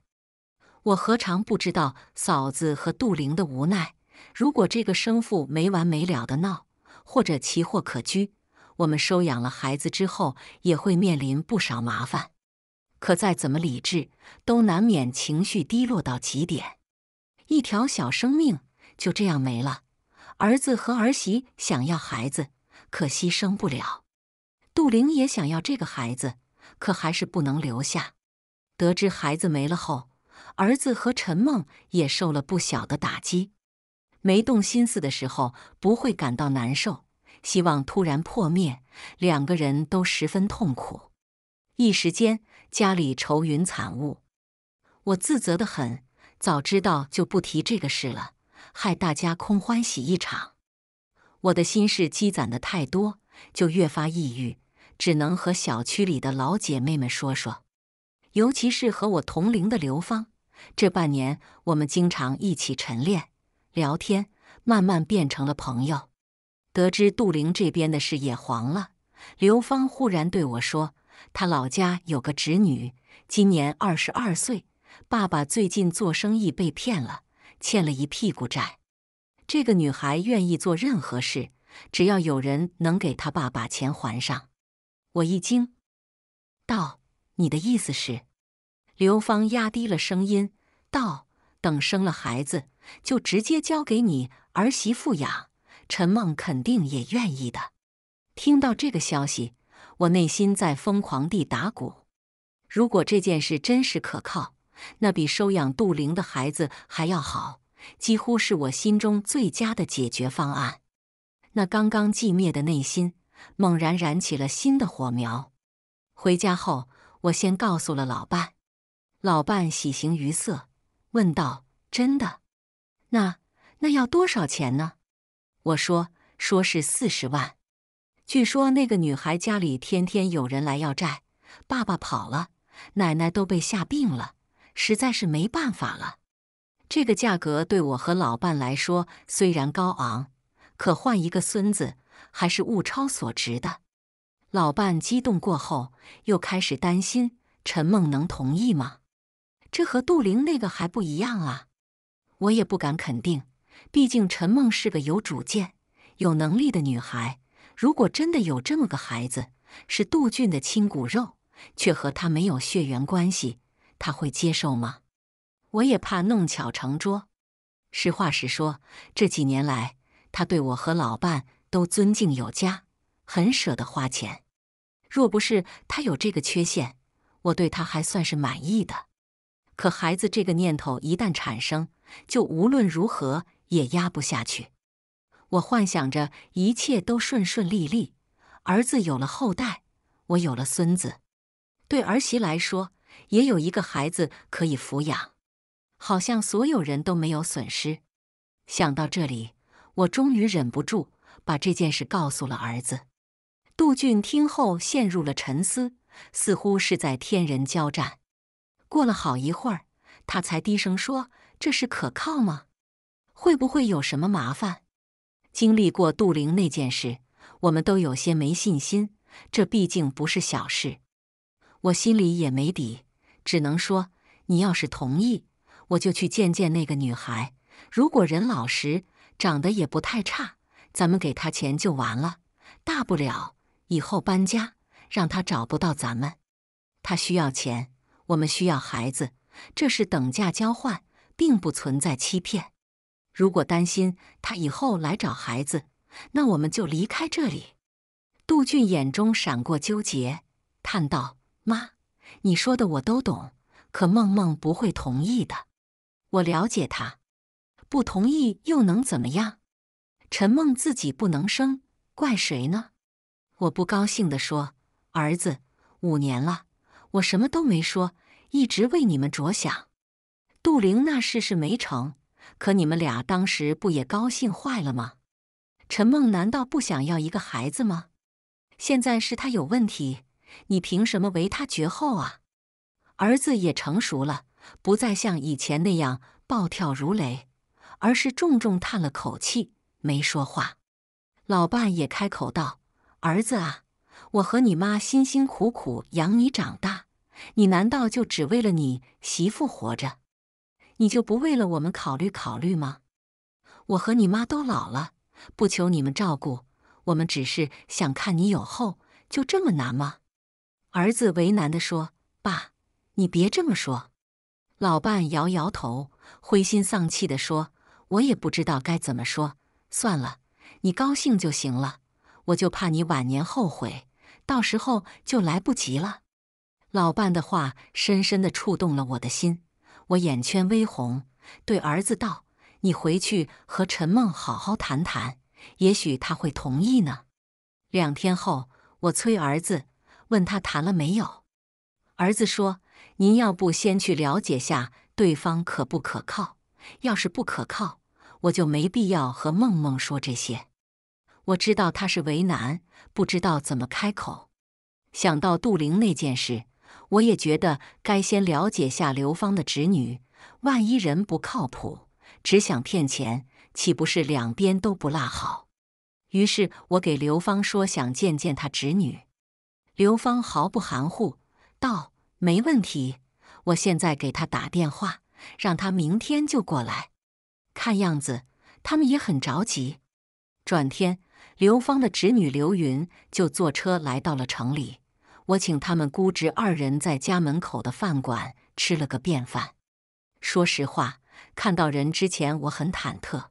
我何尝不知道嫂子和杜玲的无奈？如果这个生父没完没了的闹，或者奇货可居，我们收养了孩子之后也会面临不少麻烦。可再怎么理智，都难免情绪低落到极点。一条小生命就这样没了。儿子和儿媳想要孩子。可惜生不了，杜玲也想要这个孩子，可还是不能留下。得知孩子没了后，儿子和陈梦也受了不小的打击。没动心思的时候不会感到难受，希望突然破灭，两个人都十分痛苦。一时间家里愁云惨雾。我自责的很，早知道就不提这个事了，害大家空欢喜一场。我的心事积攒的太多，就越发抑郁，只能和小区里的老姐妹们说说，尤其是和我同龄的刘芳。这半年，我们经常一起晨练、聊天，慢慢变成了朋友。得知杜玲这边的事也黄了，刘芳忽然对我说：“她老家有个侄女，今年二十二岁，爸爸最近做生意被骗了，欠了一屁股债。”这个女孩愿意做任何事，只要有人能给她爸把钱还上。我一惊，道：“你的意思是？”刘芳压低了声音道：“等生了孩子，就直接交给你儿媳妇养。陈梦肯定也愿意的。”听到这个消息，我内心在疯狂地打鼓。如果这件事真实可靠，那比收养杜玲的孩子还要好。几乎是我心中最佳的解决方案。那刚刚寂灭的内心猛然燃起了新的火苗。回家后，我先告诉了老伴，老伴喜形于色，问道：“真的？那那要多少钱呢？”我说：“说是四十万。据说那个女孩家里天天有人来要债，爸爸跑了，奶奶都被吓病了，实在是没办法了。”这个价格对我和老伴来说虽然高昂，可换一个孙子还是物超所值的。老伴激动过后又开始担心：陈梦能同意吗？这和杜玲那个还不一样啊！我也不敢肯定，毕竟陈梦是个有主见、有能力的女孩。如果真的有这么个孩子，是杜俊的亲骨肉，却和他没有血缘关系，他会接受吗？我也怕弄巧成拙。实话实说，这几年来，他对我和老伴都尊敬有加，很舍得花钱。若不是他有这个缺陷，我对他还算是满意的。可孩子这个念头一旦产生，就无论如何也压不下去。我幻想着一切都顺顺利利，儿子有了后代，我有了孙子，对儿媳来说也有一个孩子可以抚养。好像所有人都没有损失。想到这里，我终于忍不住把这件事告诉了儿子。杜俊听后陷入了沉思，似乎是在天人交战。过了好一会儿，他才低声说：“这是可靠吗？会不会有什么麻烦？”经历过杜玲那件事，我们都有些没信心。这毕竟不是小事，我心里也没底，只能说：“你要是同意。”我就去见见那个女孩，如果人老实，长得也不太差，咱们给她钱就完了。大不了以后搬家，让她找不到咱们。她需要钱，我们需要孩子，这是等价交换，并不存在欺骗。如果担心她以后来找孩子，那我们就离开这里。杜俊眼中闪过纠结，叹道：“妈，你说的我都懂，可梦梦不会同意的。”我了解他，不同意又能怎么样？陈梦自己不能生，怪谁呢？我不高兴的说：“儿子，五年了，我什么都没说，一直为你们着想。杜玲那事是没成，可你们俩当时不也高兴坏了吗？陈梦难道不想要一个孩子吗？现在是他有问题，你凭什么为他绝后啊？儿子也成熟了。”不再像以前那样暴跳如雷，而是重重叹了口气，没说话。老伴也开口道：“儿子啊，我和你妈辛辛苦苦养你长大，你难道就只为了你媳妇活着？你就不为了我们考虑考虑吗？我和你妈都老了，不求你们照顾，我们只是想看你有后，就这么难吗？”儿子为难地说：“爸，你别这么说。”老伴摇摇头，灰心丧气的说：“我也不知道该怎么说，算了，你高兴就行了。我就怕你晚年后悔，到时候就来不及了。”老伴的话深深地触动了我的心，我眼圈微红，对儿子道：“你回去和陈梦好好谈谈，也许他会同意呢。”两天后，我催儿子，问他谈了没有，儿子说。您要不先去了解下对方可不可靠？要是不可靠，我就没必要和梦梦说这些。我知道她是为难，不知道怎么开口。想到杜玲那件事，我也觉得该先了解下刘芳的侄女。万一人不靠谱，只想骗钱，岂不是两边都不落好？于是我给刘芳说想见见她侄女。刘芳毫不含糊道。没问题，我现在给他打电话，让他明天就过来。看样子他们也很着急。转天，刘芳的侄女刘云就坐车来到了城里。我请他们姑侄二人在家门口的饭馆吃了个便饭。说实话，看到人之前我很忐忑。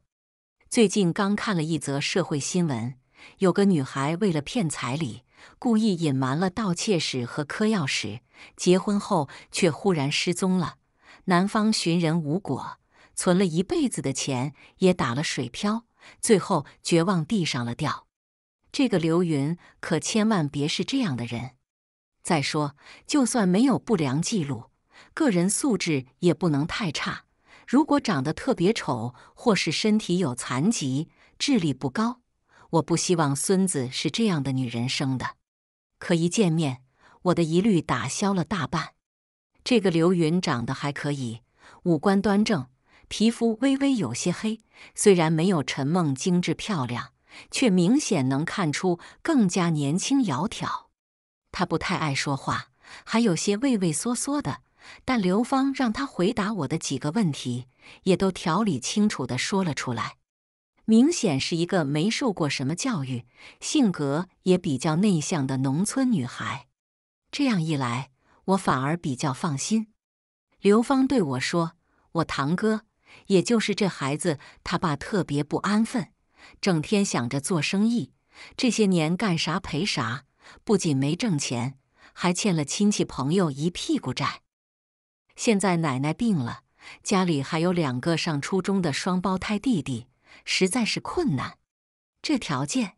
最近刚看了一则社会新闻，有个女孩为了骗彩礼。故意隐瞒了盗窃史和嗑药史，结婚后却忽然失踪了。男方寻人无果，存了一辈子的钱也打了水漂，最后绝望地上了吊。这个刘云可千万别是这样的人。再说，就算没有不良记录，个人素质也不能太差。如果长得特别丑，或是身体有残疾，智力不高。我不希望孙子是这样的女人生的，可一见面，我的疑虑打消了大半。这个刘云长得还可以，五官端正，皮肤微微有些黑，虽然没有陈梦精致漂亮，却明显能看出更加年轻窈窕。她不太爱说话，还有些畏畏缩缩的，但刘芳让他回答我的几个问题，也都条理清楚的说了出来。明显是一个没受过什么教育、性格也比较内向的农村女孩。这样一来，我反而比较放心。刘芳对我说：“我堂哥，也就是这孩子，他爸特别不安分，整天想着做生意。这些年干啥赔啥，不仅没挣钱，还欠了亲戚朋友一屁股债。现在奶奶病了，家里还有两个上初中的双胞胎弟弟。”实在是困难，这条件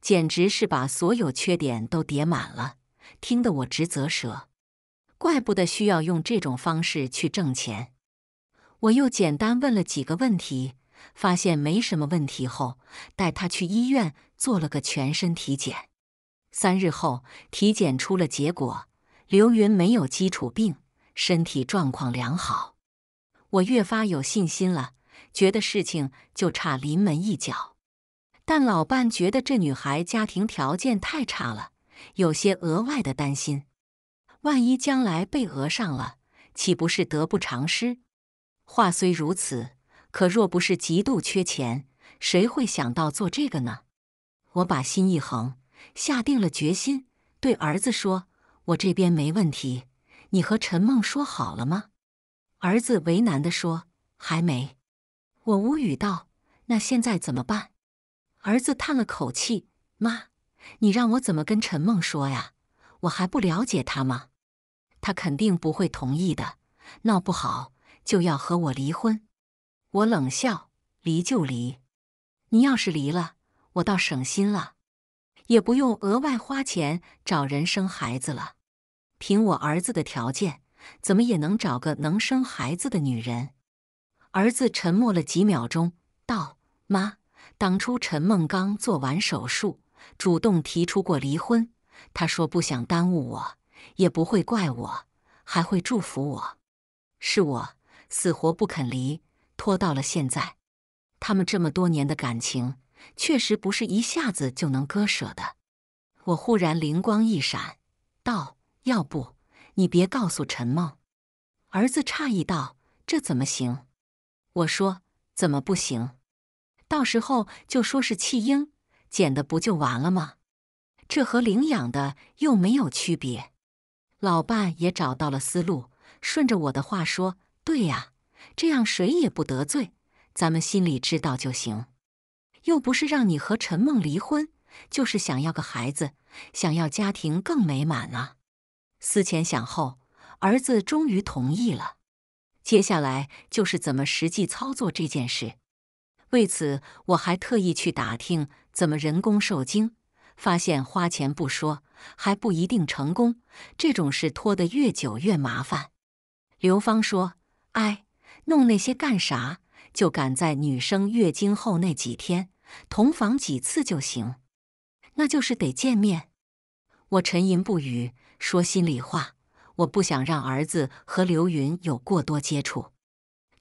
简直是把所有缺点都叠满了，听得我直啧舌。怪不得需要用这种方式去挣钱。我又简单问了几个问题，发现没什么问题后，带他去医院做了个全身体检。三日后，体检出了结果，刘云没有基础病，身体状况良好，我越发有信心了。觉得事情就差临门一脚，但老伴觉得这女孩家庭条件太差了，有些额外的担心。万一将来被讹上了，岂不是得不偿失？话虽如此，可若不是极度缺钱，谁会想到做这个呢？我把心一横，下定了决心，对儿子说：“我这边没问题，你和陈梦说好了吗？”儿子为难地说：“还没。”我无语道：“那现在怎么办？”儿子叹了口气：“妈，你让我怎么跟陈梦说呀？我还不了解他吗？他肯定不会同意的，闹不好就要和我离婚。”我冷笑：“离就离，你要是离了，我倒省心了，也不用额外花钱找人生孩子了。凭我儿子的条件，怎么也能找个能生孩子的女人。”儿子沉默了几秒钟，道：“妈，当初陈梦刚做完手术，主动提出过离婚。他说不想耽误我，也不会怪我，还会祝福我。是我死活不肯离，拖到了现在。他们这么多年的感情，确实不是一下子就能割舍的。”我忽然灵光一闪，道：“要不你别告诉陈梦。”儿子诧异道：“这怎么行？”我说怎么不行？到时候就说是弃婴捡的，不就完了吗？这和领养的又没有区别。老伴也找到了思路，顺着我的话说：“对呀，这样谁也不得罪，咱们心里知道就行。又不是让你和陈梦离婚，就是想要个孩子，想要家庭更美满啊。”思前想后，儿子终于同意了。接下来就是怎么实际操作这件事。为此，我还特意去打听怎么人工受精，发现花钱不说，还不一定成功。这种事拖得越久越麻烦。刘芳说：“哎，弄那些干啥？就赶在女生月经后那几天，同房几次就行。那就是得见面。”我沉吟不语，说心里话。我不想让儿子和刘云有过多接触，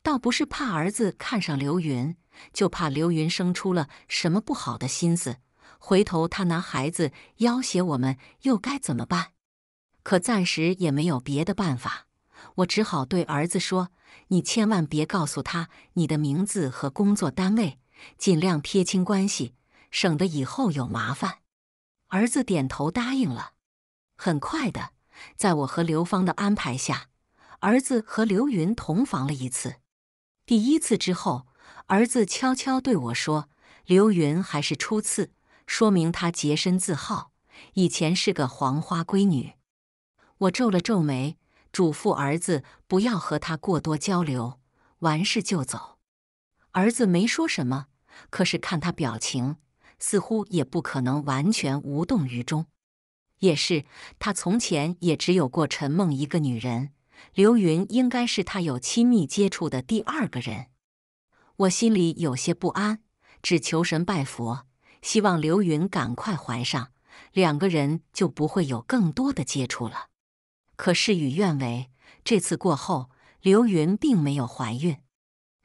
倒不是怕儿子看上刘云，就怕刘云生出了什么不好的心思，回头他拿孩子要挟我们又该怎么办？可暂时也没有别的办法，我只好对儿子说：“你千万别告诉他你的名字和工作单位，尽量撇清关系，省得以后有麻烦。”儿子点头答应了。很快的。在我和刘芳的安排下，儿子和刘云同房了一次。第一次之后，儿子悄悄对我说：“刘云还是初次，说明她洁身自好，以前是个黄花闺女。”我皱了皱眉，嘱咐儿子不要和她过多交流，完事就走。儿子没说什么，可是看他表情，似乎也不可能完全无动于衷。也是，他从前也只有过陈梦一个女人，刘云应该是他有亲密接触的第二个人。我心里有些不安，只求神拜佛，希望刘云赶快怀上，两个人就不会有更多的接触了。可事与愿违，这次过后，刘云并没有怀孕。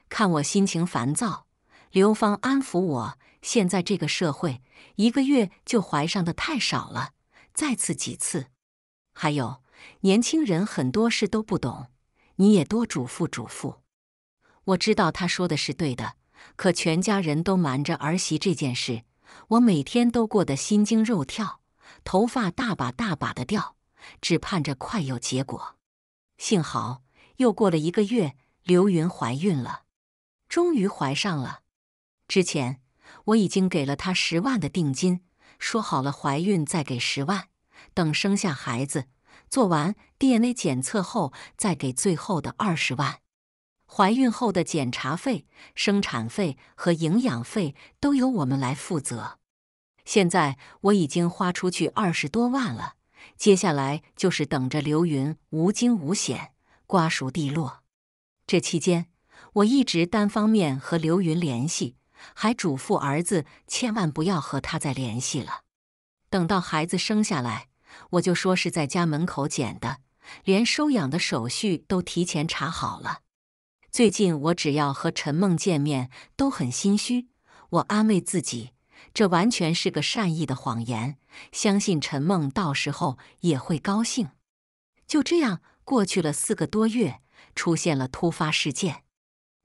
看我心情烦躁，刘芳安抚我：“现在这个社会，一个月就怀上的太少了。”再次几次，还有年轻人很多事都不懂，你也多嘱咐嘱咐。我知道他说的是对的，可全家人都瞒着儿媳这件事，我每天都过得心惊肉跳，头发大把大把的掉，只盼着快有结果。幸好又过了一个月，刘云怀孕了，终于怀上了。之前我已经给了她十万的定金。说好了，怀孕再给十万，等生下孩子，做完 DNA 检测后再给最后的二十万。怀孕后的检查费、生产费和营养费都由我们来负责。现在我已经花出去二十多万了，接下来就是等着刘云无惊无险瓜熟蒂落。这期间，我一直单方面和刘云联系。还嘱咐儿子千万不要和他再联系了。等到孩子生下来，我就说是在家门口捡的，连收养的手续都提前查好了。最近我只要和陈梦见面都很心虚，我安慰自己，这完全是个善意的谎言，相信陈梦到时候也会高兴。就这样过去了四个多月，出现了突发事件。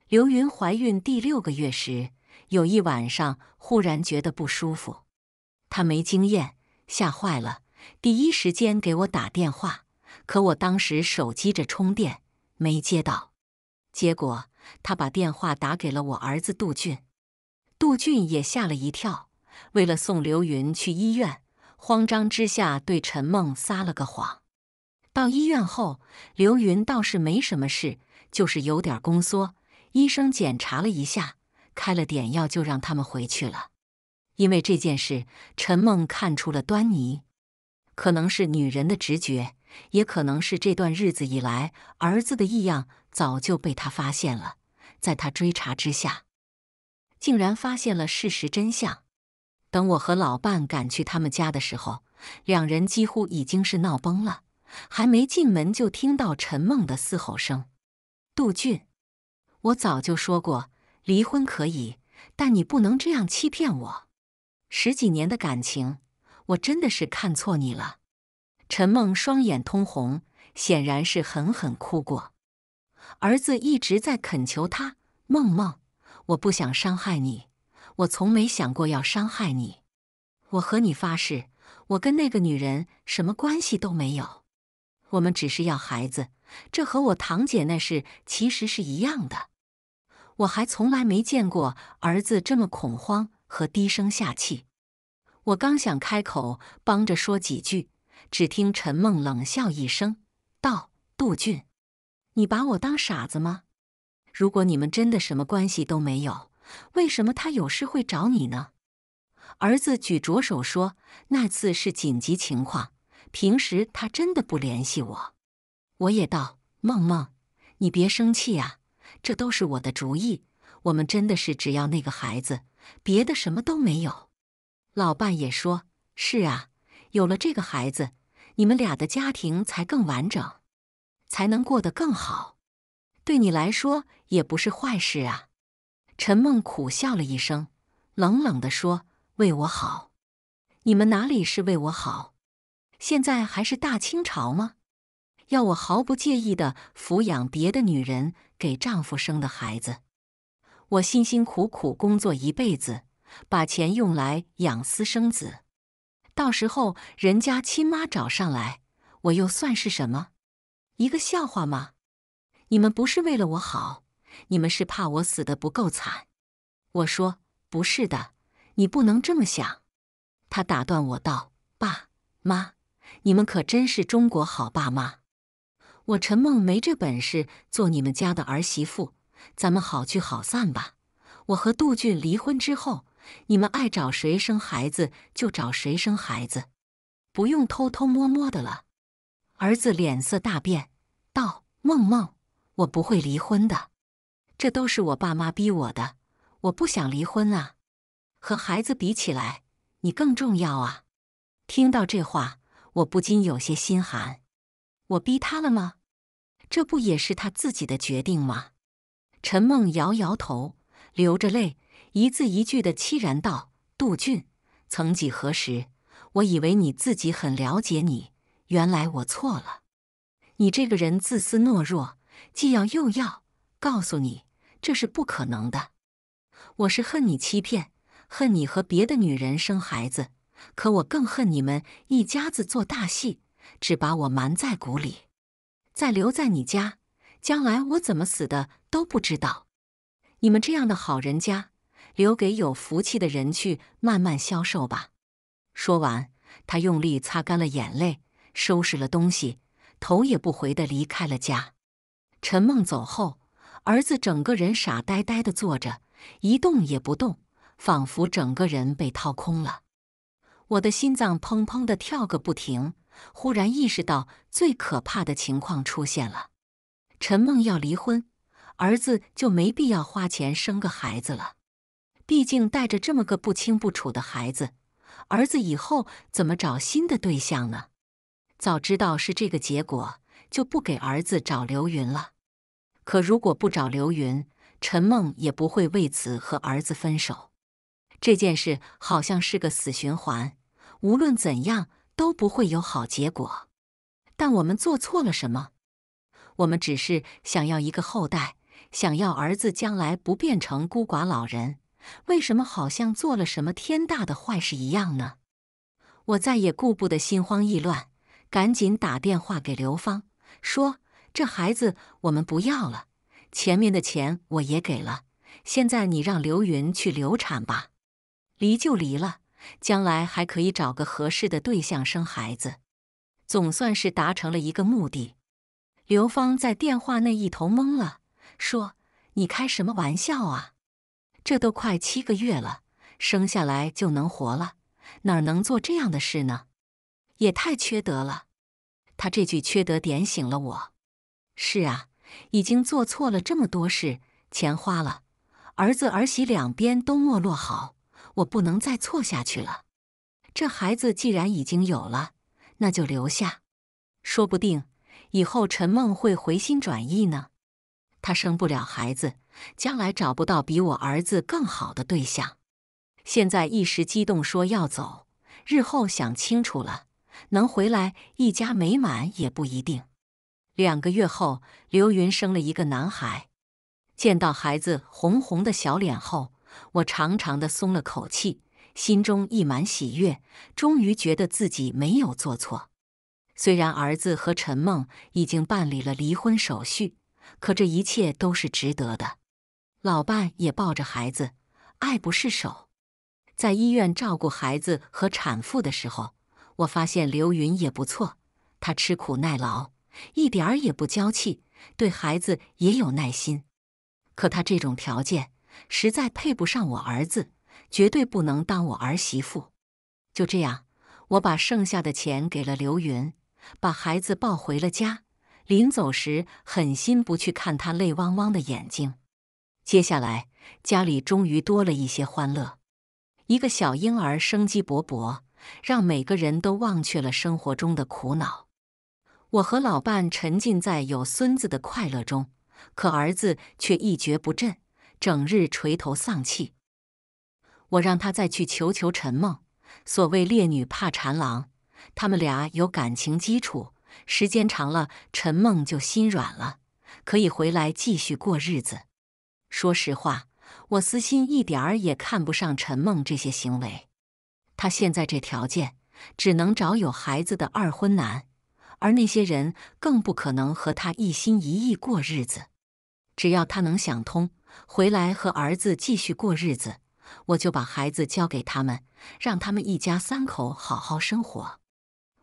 刘云怀孕第六个月时。有一晚上，忽然觉得不舒服，他没经验，吓坏了，第一时间给我打电话，可我当时手机着充电，没接到。结果他把电话打给了我儿子杜俊，杜俊也吓了一跳，为了送刘云去医院，慌张之下对陈梦撒了个谎。到医院后，刘云倒是没什么事，就是有点宫缩，医生检查了一下。开了点药就让他们回去了，因为这件事，陈梦看出了端倪，可能是女人的直觉，也可能是这段日子以来儿子的异样早就被他发现了，在他追查之下，竟然发现了事实真相。等我和老伴赶去他们家的时候，两人几乎已经是闹崩了，还没进门就听到陈梦的嘶吼声：“杜俊，我早就说过。”离婚可以，但你不能这样欺骗我！十几年的感情，我真的是看错你了。陈梦双眼通红，显然是狠狠哭过。儿子一直在恳求他：“梦梦，我不想伤害你，我从没想过要伤害你。我和你发誓，我跟那个女人什么关系都没有。我们只是要孩子，这和我堂姐那事其实是一样的。”我还从来没见过儿子这么恐慌和低声下气。我刚想开口帮着说几句，只听陈梦冷笑一声道：“杜俊，你把我当傻子吗？如果你们真的什么关系都没有，为什么他有事会找你呢？”儿子举着手说：“那次是紧急情况，平时他真的不联系我。”我也道：“梦梦，你别生气啊。”这都是我的主意。我们真的是只要那个孩子，别的什么都没有。老伴也说：“是啊，有了这个孩子，你们俩的家庭才更完整，才能过得更好。对你来说也不是坏事啊。”陈梦苦笑了一声，冷冷的说：“为我好？你们哪里是为我好？现在还是大清朝吗？要我毫不介意的抚养别的女人？”给丈夫生的孩子，我辛辛苦苦工作一辈子，把钱用来养私生子，到时候人家亲妈找上来，我又算是什么？一个笑话吗？你们不是为了我好，你们是怕我死的不够惨。我说不是的，你不能这么想。他打断我道：“爸妈，你们可真是中国好爸妈。”我陈梦没这本事做你们家的儿媳妇，咱们好聚好散吧。我和杜俊离婚之后，你们爱找谁生孩子就找谁生孩子，不用偷偷摸摸的了。儿子脸色大变，道：“梦梦，我不会离婚的，这都是我爸妈逼我的，我不想离婚啊。和孩子比起来，你更重要啊。”听到这话，我不禁有些心寒。我逼他了吗？这不也是他自己的决定吗？陈梦摇摇头，流着泪，一字一句的凄然道：“杜俊，曾几何时，我以为你自己很了解你，原来我错了。你这个人自私懦弱，既要又要，告诉你，这是不可能的。我是恨你欺骗，恨你和别的女人生孩子，可我更恨你们一家子做大戏。”只把我瞒在鼓里，再留在你家，将来我怎么死的都不知道。你们这样的好人家，留给有福气的人去慢慢消受吧。说完，他用力擦干了眼泪，收拾了东西，头也不回的离开了家。陈梦走后，儿子整个人傻呆呆的坐着，一动也不动，仿佛整个人被掏空了。我的心脏砰砰地跳个不停。忽然意识到，最可怕的情况出现了：陈梦要离婚，儿子就没必要花钱生个孩子了。毕竟带着这么个不清不楚的孩子，儿子以后怎么找新的对象呢？早知道是这个结果，就不给儿子找刘云了。可如果不找刘云，陈梦也不会为此和儿子分手。这件事好像是个死循环，无论怎样。都不会有好结果，但我们做错了什么？我们只是想要一个后代，想要儿子将来不变成孤寡老人，为什么好像做了什么天大的坏事一样呢？我再也顾不得心慌意乱，赶紧打电话给刘芳，说这孩子我们不要了，前面的钱我也给了，现在你让刘云去流产吧，离就离了。将来还可以找个合适的对象生孩子，总算是达成了一个目的。刘芳在电话那一头懵了，说：“你开什么玩笑啊？这都快七个月了，生下来就能活了，哪能做这样的事呢？也太缺德了！”他这句“缺德”点醒了我。是啊，已经做错了这么多事，钱花了，儿子儿媳两边都没落好。我不能再错下去了。这孩子既然已经有了，那就留下。说不定以后陈梦会回心转意呢。她生不了孩子，将来找不到比我儿子更好的对象。现在一时激动说要走，日后想清楚了，能回来一家美满也不一定。两个月后，刘云生了一个男孩。见到孩子红红的小脸后。我长长的松了口气，心中溢满喜悦，终于觉得自己没有做错。虽然儿子和陈梦已经办理了离婚手续，可这一切都是值得的。老伴也抱着孩子，爱不释手。在医院照顾孩子和产妇的时候，我发现刘云也不错，他吃苦耐劳，一点儿也不娇气，对孩子也有耐心。可他这种条件……实在配不上我儿子，绝对不能当我儿媳妇。就这样，我把剩下的钱给了刘云，把孩子抱回了家。临走时，狠心不去看他泪汪汪的眼睛。接下来，家里终于多了一些欢乐。一个小婴儿生机勃勃，让每个人都忘却了生活中的苦恼。我和老伴沉浸在有孙子的快乐中，可儿子却一蹶不振。整日垂头丧气，我让他再去求求陈梦。所谓烈女怕缠郎，他们俩有感情基础，时间长了，陈梦就心软了，可以回来继续过日子。说实话，我私心一点儿也看不上陈梦这些行为。他现在这条件，只能找有孩子的二婚男，而那些人更不可能和他一心一意过日子。只要他能想通。回来和儿子继续过日子，我就把孩子交给他们，让他们一家三口好好生活。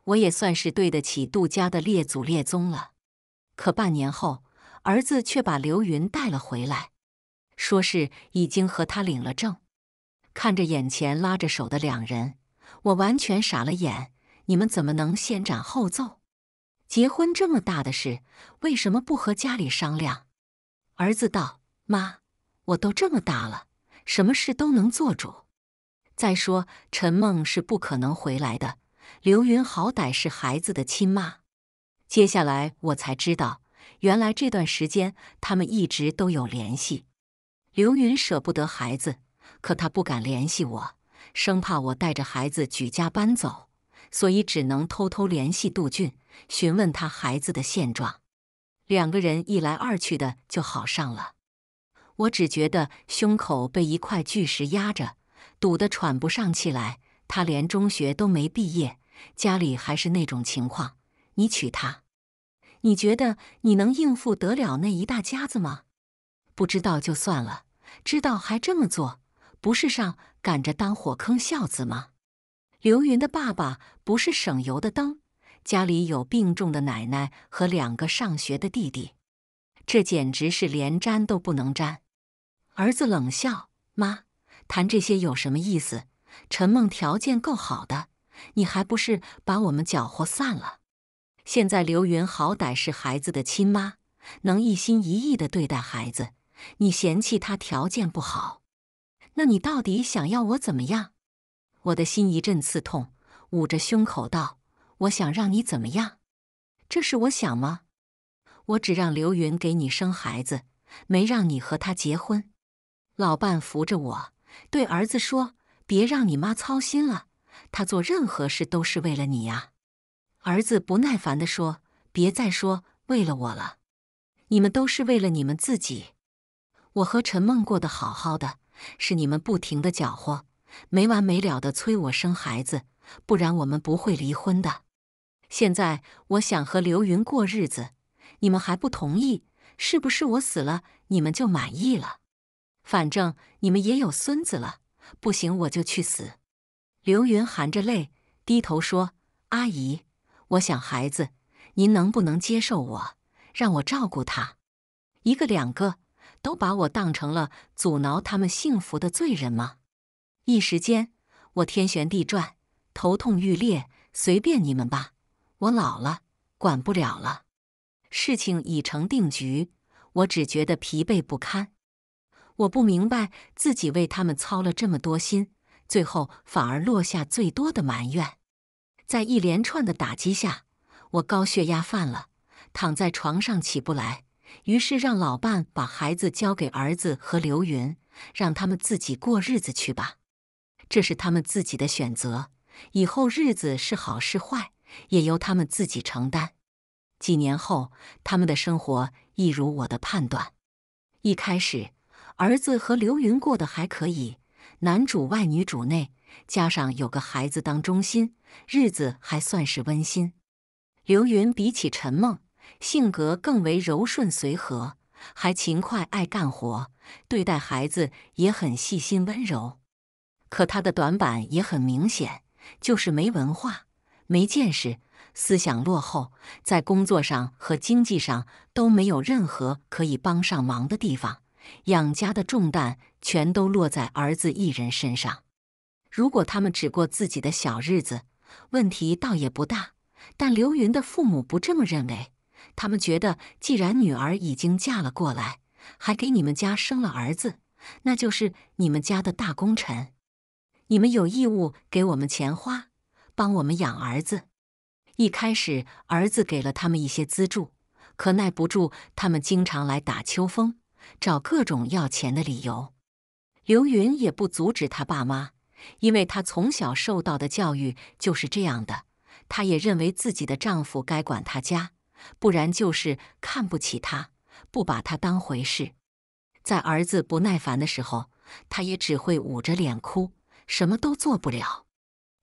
我也算是对得起杜家的列祖列宗了。可半年后，儿子却把刘云带了回来，说是已经和他领了证。看着眼前拉着手的两人，我完全傻了眼。你们怎么能先斩后奏？结婚这么大的事，为什么不和家里商量？儿子道：“妈。”我都这么大了，什么事都能做主。再说，陈梦是不可能回来的。刘云好歹是孩子的亲妈。接下来我才知道，原来这段时间他们一直都有联系。刘云舍不得孩子，可他不敢联系我，生怕我带着孩子举家搬走，所以只能偷偷联系杜俊，询问他孩子的现状。两个人一来二去的就好上了。我只觉得胸口被一块巨石压着，堵得喘不上气来。他连中学都没毕业，家里还是那种情况。你娶她，你觉得你能应付得了那一大家子吗？不知道就算了，知道还这么做，不是上赶着当火坑孝子吗？刘云的爸爸不是省油的灯，家里有病重的奶奶和两个上学的弟弟，这简直是连沾都不能沾。儿子冷笑：“妈，谈这些有什么意思？陈梦条件够好的，你还不是把我们搅和散了？现在刘云好歹是孩子的亲妈，能一心一意的对待孩子。你嫌弃她条件不好，那你到底想要我怎么样？”我的心一阵刺痛，捂着胸口道：“我想让你怎么样？这是我想吗？我只让刘云给你生孩子，没让你和她结婚。”老伴扶着我，对儿子说：“别让你妈操心了，她做任何事都是为了你啊。”儿子不耐烦地说：“别再说为了我了，你们都是为了你们自己。我和陈梦过得好好的，是你们不停的搅和，没完没了的催我生孩子，不然我们不会离婚的。现在我想和刘云过日子，你们还不同意，是不是我死了你们就满意了？”反正你们也有孙子了，不行我就去死。刘云含着泪低头说：“阿姨，我想孩子，您能不能接受我，让我照顾他？一个两个都把我当成了阻挠他们幸福的罪人吗？”一时间我天旋地转，头痛欲裂。随便你们吧，我老了，管不了了。事情已成定局，我只觉得疲惫不堪。我不明白自己为他们操了这么多心，最后反而落下最多的埋怨。在一连串的打击下，我高血压犯了，躺在床上起不来，于是让老伴把孩子交给儿子和刘云，让他们自己过日子去吧。这是他们自己的选择，以后日子是好是坏，也由他们自己承担。几年后，他们的生活一如我的判断，一开始。儿子和刘云过得还可以，男主外女主内，加上有个孩子当中心，日子还算是温馨。刘云比起陈梦，性格更为柔顺随和，还勤快爱干活，对待孩子也很细心温柔。可他的短板也很明显，就是没文化、没见识，思想落后，在工作上和经济上都没有任何可以帮上忙的地方。养家的重担全都落在儿子一人身上。如果他们只过自己的小日子，问题倒也不大。但刘云的父母不这么认为，他们觉得既然女儿已经嫁了过来，还给你们家生了儿子，那就是你们家的大功臣。你们有义务给我们钱花，帮我们养儿子。一开始儿子给了他们一些资助，可耐不住他们经常来打秋风。找各种要钱的理由，刘云也不阻止他爸妈，因为她从小受到的教育就是这样的。她也认为自己的丈夫该管她家，不然就是看不起她，不把她当回事。在儿子不耐烦的时候，她也只会捂着脸哭，什么都做不了。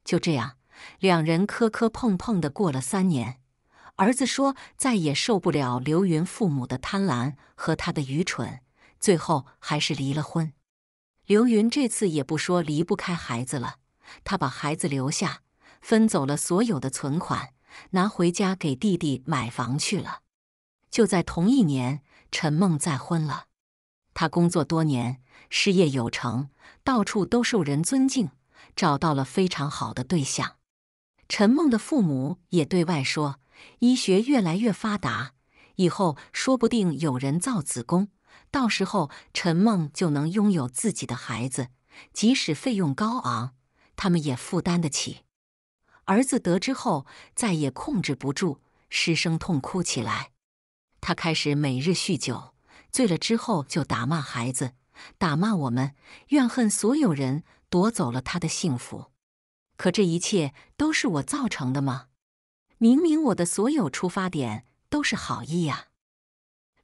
就这样，两人磕磕碰碰的过了三年。儿子说：“再也受不了刘云父母的贪婪和他的愚蠢，最后还是离了婚。”刘云这次也不说离不开孩子了，他把孩子留下，分走了所有的存款，拿回家给弟弟买房去了。就在同一年，陈梦再婚了。他工作多年，事业有成，到处都受人尊敬，找到了非常好的对象。陈梦的父母也对外说。医学越来越发达，以后说不定有人造子宫，到时候陈梦就能拥有自己的孩子。即使费用高昂，他们也负担得起。儿子得知后，再也控制不住，失声痛哭起来。他开始每日酗酒，醉了之后就打骂孩子，打骂我们，怨恨所有人夺走了他的幸福。可这一切都是我造成的吗？明明我的所有出发点都是好意呀，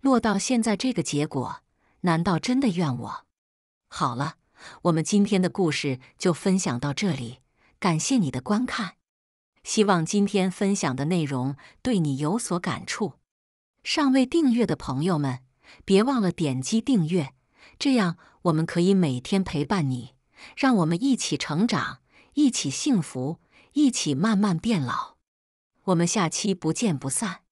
落到现在这个结果，难道真的怨我？好了，我们今天的故事就分享到这里，感谢你的观看。希望今天分享的内容对你有所感触。尚未订阅的朋友们，别忘了点击订阅，这样我们可以每天陪伴你，让我们一起成长，一起幸福，一起慢慢变老。我们下期不见不散。